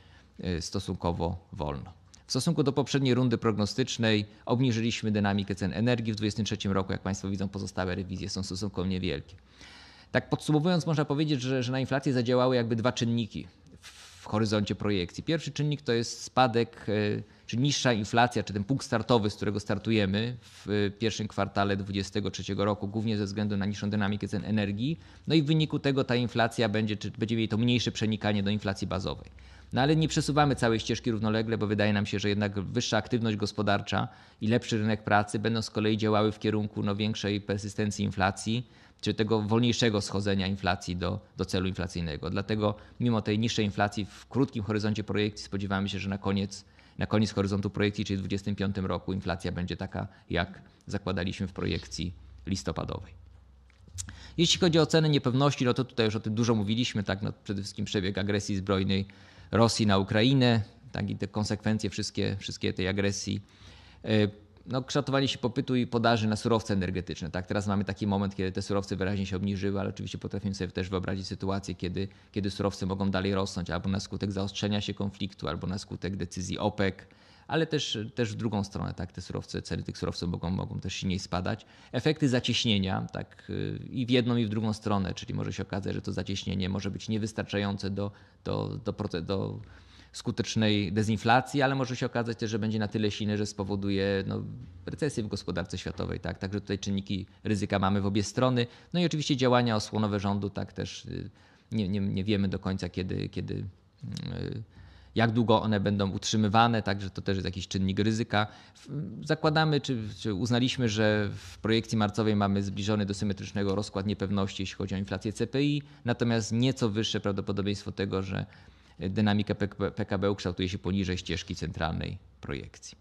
y, stosunkowo wolno. W stosunku do poprzedniej rundy prognostycznej obniżyliśmy dynamikę cen energii w 2023 roku. Jak Państwo widzą, pozostałe rewizje są stosunkowo niewielkie. Tak podsumowując, można powiedzieć, że, że na inflację zadziałały jakby dwa czynniki w horyzoncie projekcji. Pierwszy czynnik to jest spadek, e, czy niższa inflacja, czy ten punkt startowy, z którego startujemy w pierwszym kwartale 2023 roku, głównie ze względu na niższą dynamikę cen energii. No i w wyniku tego ta inflacja będzie, czy będzie mieli to mniejsze przenikanie do inflacji bazowej. No ale nie przesuwamy całej ścieżki równolegle, bo wydaje nam się, że jednak wyższa aktywność gospodarcza i lepszy rynek pracy będą z kolei działały w kierunku no, większej persystencji inflacji, czy tego wolniejszego schodzenia inflacji do, do celu inflacyjnego. Dlatego mimo tej niższej inflacji w krótkim horyzoncie projekcji spodziewamy się, że na koniec na koniec horyzontu projekcji, czyli w 2025 roku, inflacja będzie taka, jak zakładaliśmy w projekcji listopadowej. Jeśli chodzi o ceny niepewności, no to tutaj już o tym dużo mówiliśmy, tak, no przede wszystkim przebieg agresji zbrojnej Rosji na Ukrainę, tak, i te konsekwencje wszystkie, wszystkie tej agresji. E, no, kształtowanie się popytu i podaży na surowce energetyczne. Tak? Teraz mamy taki moment, kiedy te surowce wyraźnie się obniżyły, ale oczywiście potrafimy sobie też wyobrazić sytuację, kiedy, kiedy surowce mogą dalej rosnąć, albo na skutek zaostrzenia się konfliktu, albo na skutek decyzji OPEC ale też, też w drugą stronę, tak, te surowce, ceny tych surowców mogą, mogą też silniej spadać. Efekty zacieśnienia, tak, y, i w jedną i w drugą stronę, czyli może się okazać, że to zacieśnienie może być niewystarczające do, do, do, do, do skutecznej dezinflacji, ale może się okazać też, że będzie na tyle silne, że spowoduje no, recesję w gospodarce światowej. Tak? Także tutaj czynniki ryzyka mamy w obie strony. No i oczywiście działania osłonowe rządu, tak też y, nie, nie, nie wiemy do końca, kiedy, kiedy y, jak długo one będą utrzymywane, także to też jest jakiś czynnik ryzyka. Zakładamy, czy, czy, uznaliśmy, że w projekcji marcowej mamy zbliżony do symetrycznego rozkład niepewności, jeśli chodzi o inflację CPI, natomiast nieco wyższe prawdopodobieństwo tego, że dynamika PKB ukształtuje się poniżej ścieżki centralnej projekcji.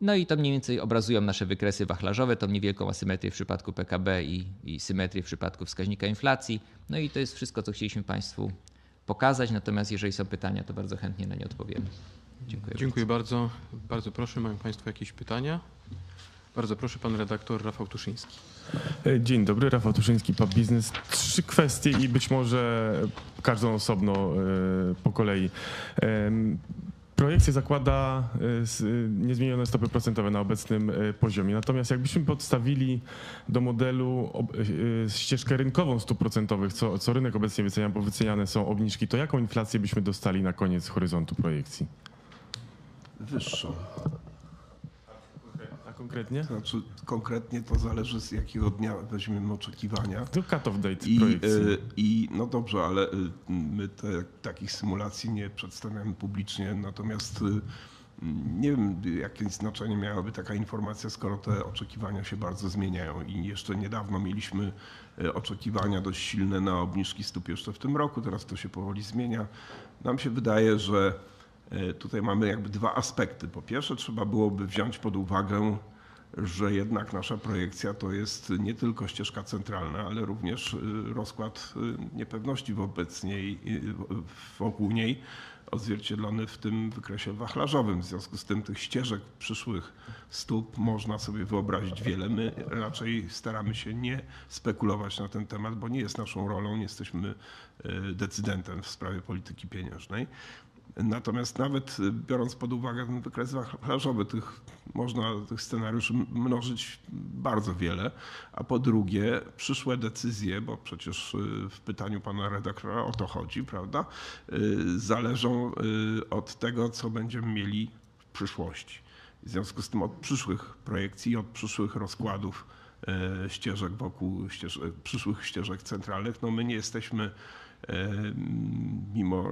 No i to mniej więcej obrazują nasze wykresy wachlarzowe, tą niewielką asymetrię w przypadku PKB i, i symetrię w przypadku wskaźnika inflacji. No i to jest wszystko, co chcieliśmy Państwu pokazać. Natomiast jeżeli są pytania, to bardzo chętnie na nie odpowiem. Dziękuję, Dziękuję bardzo. bardzo. Bardzo proszę, mają Państwo jakieś pytania? Bardzo proszę, pan redaktor Rafał Tuszyński. E, dzień dobry, Rafał Tuszyński, Pub Biznes. Trzy kwestie i być może każdą osobno e, po kolei. Projekcja zakłada y, y, niezmienione stopy procentowe na obecnym y, poziomie. Natomiast jakbyśmy podstawili do modelu ścieżkę rynkową stóp procentowych, co, co rynek obecnie wycenia, bo wyceniane są obniżki, to jaką inflację byśmy dostali na koniec horyzontu projekcji? Wyższą konkretnie? Znaczy, konkretnie to zależy z jakiego dnia weźmiemy oczekiwania. To cut-off date I, e, I no dobrze, ale e, my te, takich symulacji nie przedstawiamy publicznie, natomiast e, nie wiem, jakie znaczenie miałaby taka informacja, skoro te oczekiwania się bardzo zmieniają. I jeszcze niedawno mieliśmy oczekiwania dość silne na obniżki stóp jeszcze w tym roku, teraz to się powoli zmienia. Nam się wydaje, że tutaj mamy jakby dwa aspekty. Po pierwsze, trzeba byłoby wziąć pod uwagę że jednak nasza projekcja to jest nie tylko ścieżka centralna, ale również y, rozkład y, niepewności wobec niej, y, wokół niej odzwierciedlony w tym wykresie wachlarzowym. W związku z tym tych ścieżek przyszłych stóp można sobie wyobrazić wiele. My raczej staramy się nie spekulować na ten temat, bo nie jest naszą rolą, nie jesteśmy decydentem w sprawie polityki pieniężnej. Natomiast nawet y, biorąc pod uwagę ten wykres wachlarzowy, tych, można tych scenariuszy mnożyć bardzo wiele. A po drugie, przyszłe decyzje, bo przecież y, w pytaniu pana redaktora o to chodzi, prawda, y, zależą od tego, co będziemy mieli w przyszłości. W związku z tym od przyszłych projekcji, od przyszłych rozkładów ścieżek wokół ścieżek, przyszłych ścieżek centralnych, no my nie jesteśmy mimo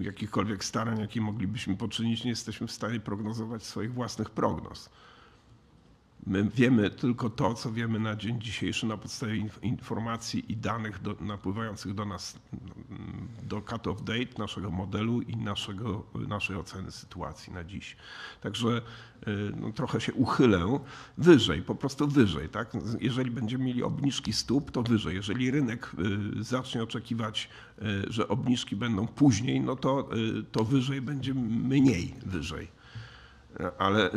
jakichkolwiek starań, jakie moglibyśmy poczynić, nie jesteśmy w stanie prognozować swoich własnych prognoz. My wiemy tylko to, co wiemy na dzień dzisiejszy na podstawie informacji i danych do, napływających do nas, do cut-off date naszego modelu i naszego, naszej oceny sytuacji na dziś. Także y, no, trochę się uchylę wyżej, po prostu wyżej. Tak? Jeżeli będziemy mieli obniżki stóp, to wyżej. Jeżeli rynek y, zacznie oczekiwać, y, że obniżki będą później, no to, to wyżej będzie mniej wyżej. Ale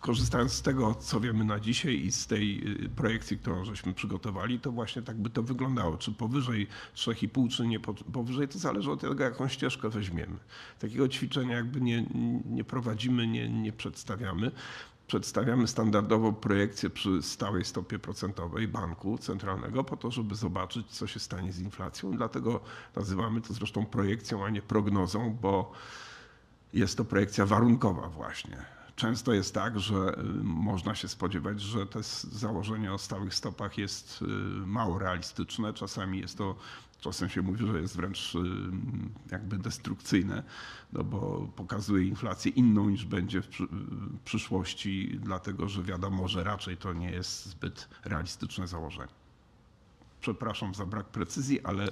korzystając z tego, co wiemy na dzisiaj i z tej y, projekcji, którą żeśmy przygotowali, to właśnie tak by to wyglądało. Czy powyżej 3,5, czy nie powyżej, to zależy od tego, jaką ścieżkę weźmiemy. Takiego ćwiczenia jakby nie, nie prowadzimy, nie, nie przedstawiamy. Przedstawiamy standardowo projekcję przy stałej stopie procentowej banku centralnego po to, żeby zobaczyć, co się stanie z inflacją. Dlatego nazywamy to zresztą projekcją, a nie prognozą, bo jest to projekcja warunkowa właśnie często jest tak, że y, można się spodziewać, że te założenie o stałych stopach jest y, mało realistyczne. Czasami jest to czasem się mówi, że jest wręcz y, jakby destrukcyjne, no bo pokazuje inflację inną niż będzie w przyszłości, dlatego że wiadomo, że raczej to nie jest zbyt realistyczne założenie. Przepraszam za brak precyzji, ale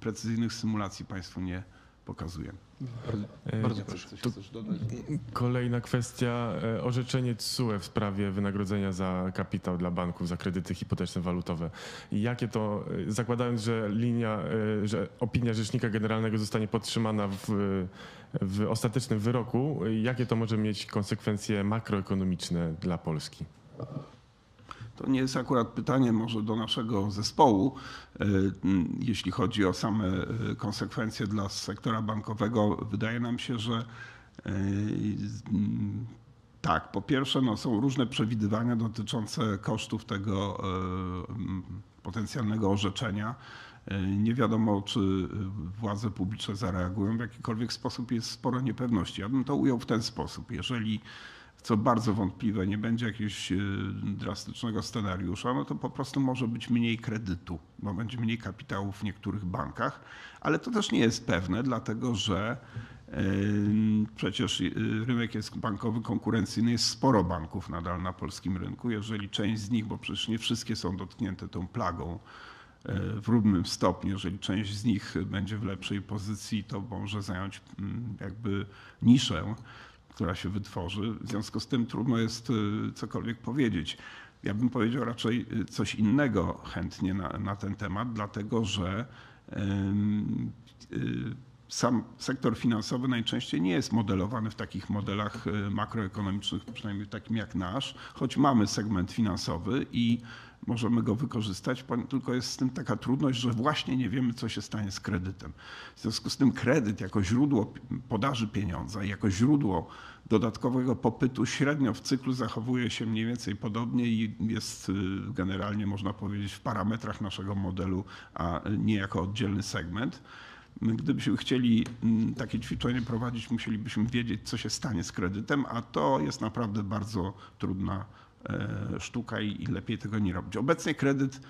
precyzyjnych symulacji Państwu nie, pokazuje. Bardzo, e, proszę. Coś chcesz dodać? Kolejna kwestia, e, orzeczenie CUE w sprawie wynagrodzenia za kapitał dla banków, za kredyty hipoteczne walutowe. Jakie to, e, zakładając, że linia, że opinia Rzecznika Generalnego zostanie podtrzymana w, w ostatecznym wyroku, jakie to może mieć konsekwencje makroekonomiczne dla Polski? To nie jest akurat pytanie może do naszego zespołu, e, jeśli chodzi o same e, konsekwencje dla sektora bankowego. Wydaje nam się, że e, tak, po pierwsze no, są różne przewidywania dotyczące kosztów tego potencjalnego orzeczenia. Nie wiadomo, czy władze publiczne zareagują w jakikolwiek sposób, jest sporo niepewności. Ja bym to ujął w ten sposób. Jeżeli co bardzo wątpliwe, nie będzie jakiegoś e, drastycznego scenariusza, no to po prostu może być mniej kredytu, bo będzie mniej kapitału w niektórych bankach, ale to też nie jest pewne, dlatego że e, Przecież e, rynek jest bankowy konkurencyjny, jest sporo banków nadal na polskim rynku. Jeżeli część z nich, bo przecież nie wszystkie są dotknięte tą plagą w równym stopniu, jeżeli część z nich będzie w lepszej pozycji, to może zająć mm, jakby niszę która się wytworzy. W związku z tym trudno jest y, cokolwiek powiedzieć. Ja bym powiedział raczej y, coś innego chętnie na, na ten temat, dlatego że y, sam sektor finansowy najczęściej nie jest modelowany w takich modelach makroekonomicznych, przynajmniej takim jak nasz, choć mamy segment finansowy i możemy go wykorzystać, tylko jest z tym taka trudność, że właśnie nie wiemy, co się stanie z kredytem. W związku z tym kredyt jako źródło podaży pieniądza, jako źródło dodatkowego popytu średnio w cyklu zachowuje się mniej więcej podobnie i jest y, generalnie, można powiedzieć, w parametrach naszego modelu, a nie jako oddzielny segment. Gdybyśmy chcieli mm, takie ćwiczenie prowadzić, musielibyśmy wiedzieć, co się stanie z kredytem, a to jest naprawdę bardzo trudna E, sztuka i, lepiej tego nie robić. Obecnie kredyt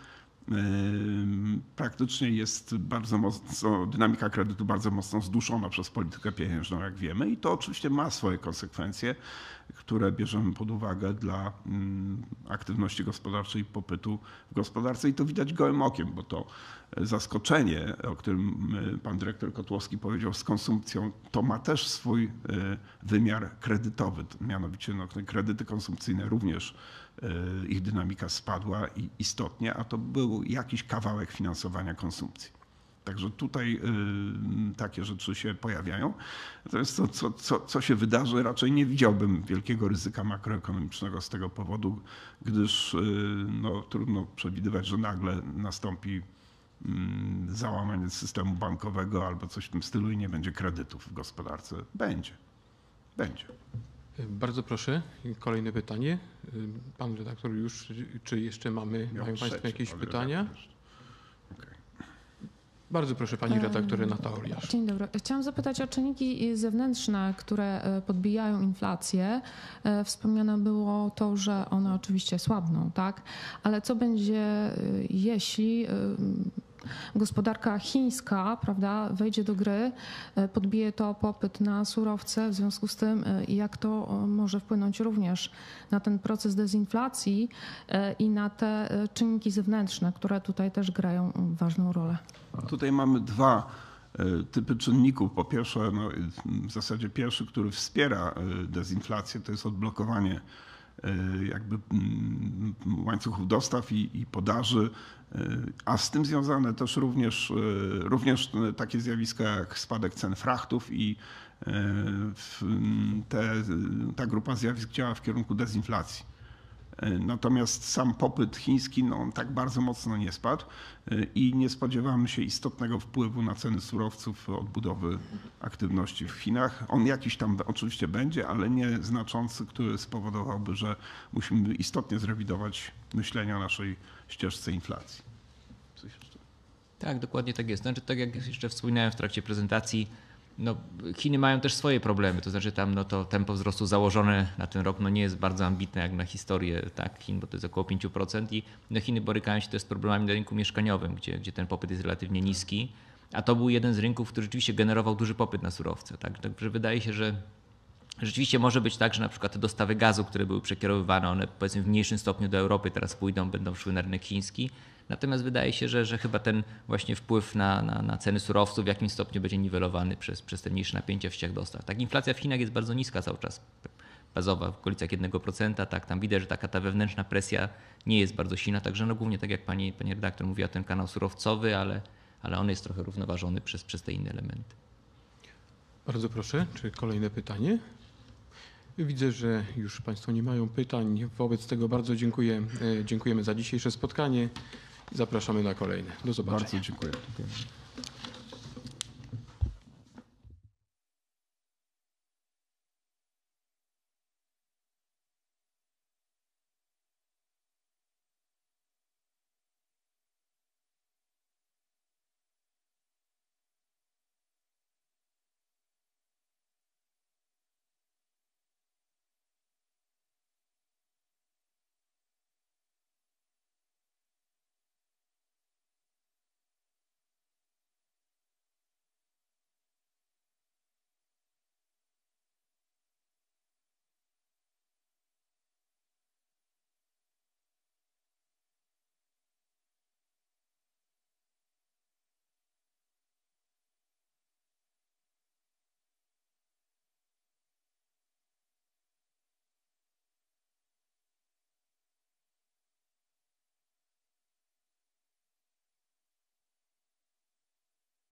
praktycznie jest bardzo mocno, dynamika kredytu bardzo mocno zduszona przez politykę pieniężną, jak wiemy, i to oczywiście ma swoje konsekwencje, które bierzemy pod uwagę dla aktywności gospodarczej i popytu w gospodarce. I to widać gołym okiem, bo to zaskoczenie, o którym y, pan dyrektor Kotłowski powiedział z konsumpcją, to ma też swój y, wymiar kredytowy, mianowicie no, kredyty konsumpcyjne również Y, ich dynamika spadła istotnie, a to był jakiś kawałek finansowania konsumpcji. Także tutaj y, takie rzeczy się pojawiają. Natomiast to, co, co, co się wydarzy, raczej nie widziałbym wielkiego ryzyka makroekonomicznego z tego powodu, gdyż y, no, trudno przewidywać, że nagle nastąpi mm, załamanie systemu bankowego albo coś w tym stylu i nie będzie kredytów w gospodarce. Będzie. Będzie. Bardzo proszę, kolejne pytanie. Pan redaktor już, czy jeszcze mamy, Miał mają Państwo jakieś pytania? Bardzo proszę Pani e, redaktor Renata Oliasz. Dzień dobry. Chciałam zapytać o czynniki zewnętrzne, które e, podbijają inflację. E, wspomniane było to, że one oczywiście słabną, tak? Ale co będzie, jeśli gospodarka chińska prawda, wejdzie do gry, e, podbije to popyt na surowce, w związku z tym e, jak to e, może wpłynąć również na ten proces dezinflacji i na te czynniki zewnętrzne, które tutaj też grają ważną rolę. Tutaj mamy dwa typy czynników. Po pierwsze, no, w zasadzie pierwszy, który wspiera dezinflację, to jest odblokowanie Y, jakby mm, łańcuchów dostaw i, i podaży, y, a z tym związane też również, y, również takie zjawiska jak spadek cen frachtów i te, ta grupa zjawisk działa w kierunku dezinflacji. E, natomiast sam popyt chiński no, on tak bardzo mocno nie spadł e, i nie spodziewamy się istotnego wpływu na ceny surowców odbudowy aktywności w Chinach. On jakiś tam oczywiście będzie, ale nie znaczący, który spowodowałby, że musimy istotnie zrewidować myślenia o naszej ścieżce inflacji. Tak, dokładnie tak jest. Znaczy, tak jak jeszcze wspominałem w trakcie prezentacji, no, Chiny mają też swoje problemy, to znaczy tam no, to tempo wzrostu założone na ten rok no, nie jest bardzo ambitne jak na historię tak, Chin, bo to jest około 5% i no, Chiny borykają się też z problemami na rynku mieszkaniowym, gdzie, gdzie ten popyt jest relatywnie tak. niski, a to był jeden z rynków, który rzeczywiście generował duży popyt na surowce. Tak? Także wydaje się, że rzeczywiście może być tak, że na przykład te dostawy gazu, które były przekierowywane, one powiedzmy w mniejszym stopniu do Europy teraz pójdą, będą szły na rynek chiński, Natomiast wydaje się, że, że chyba ten właśnie wpływ na, na, na ceny surowców w jakimś stopniu będzie niwelowany przez, przez te mniejsze napięcia w sieciach dostaw. Tak, inflacja w Chinach jest bardzo niska cały czas, bazowa w okolicach 1%, tak, tam widać, że taka ta wewnętrzna presja nie jest bardzo silna, także no głównie tak jak pani, pani redaktor mówiła, ten kanał surowcowy, ale, ale on jest trochę równoważony przez, przez te inne elementy. Bardzo proszę, czy kolejne pytanie? Widzę, że już Państwo nie mają pytań. Wobec tego bardzo dziękuję. E, dziękujemy za dzisiejsze spotkanie. Zapraszamy na kolejne. Do zobaczenia. Bardzo dziękuję.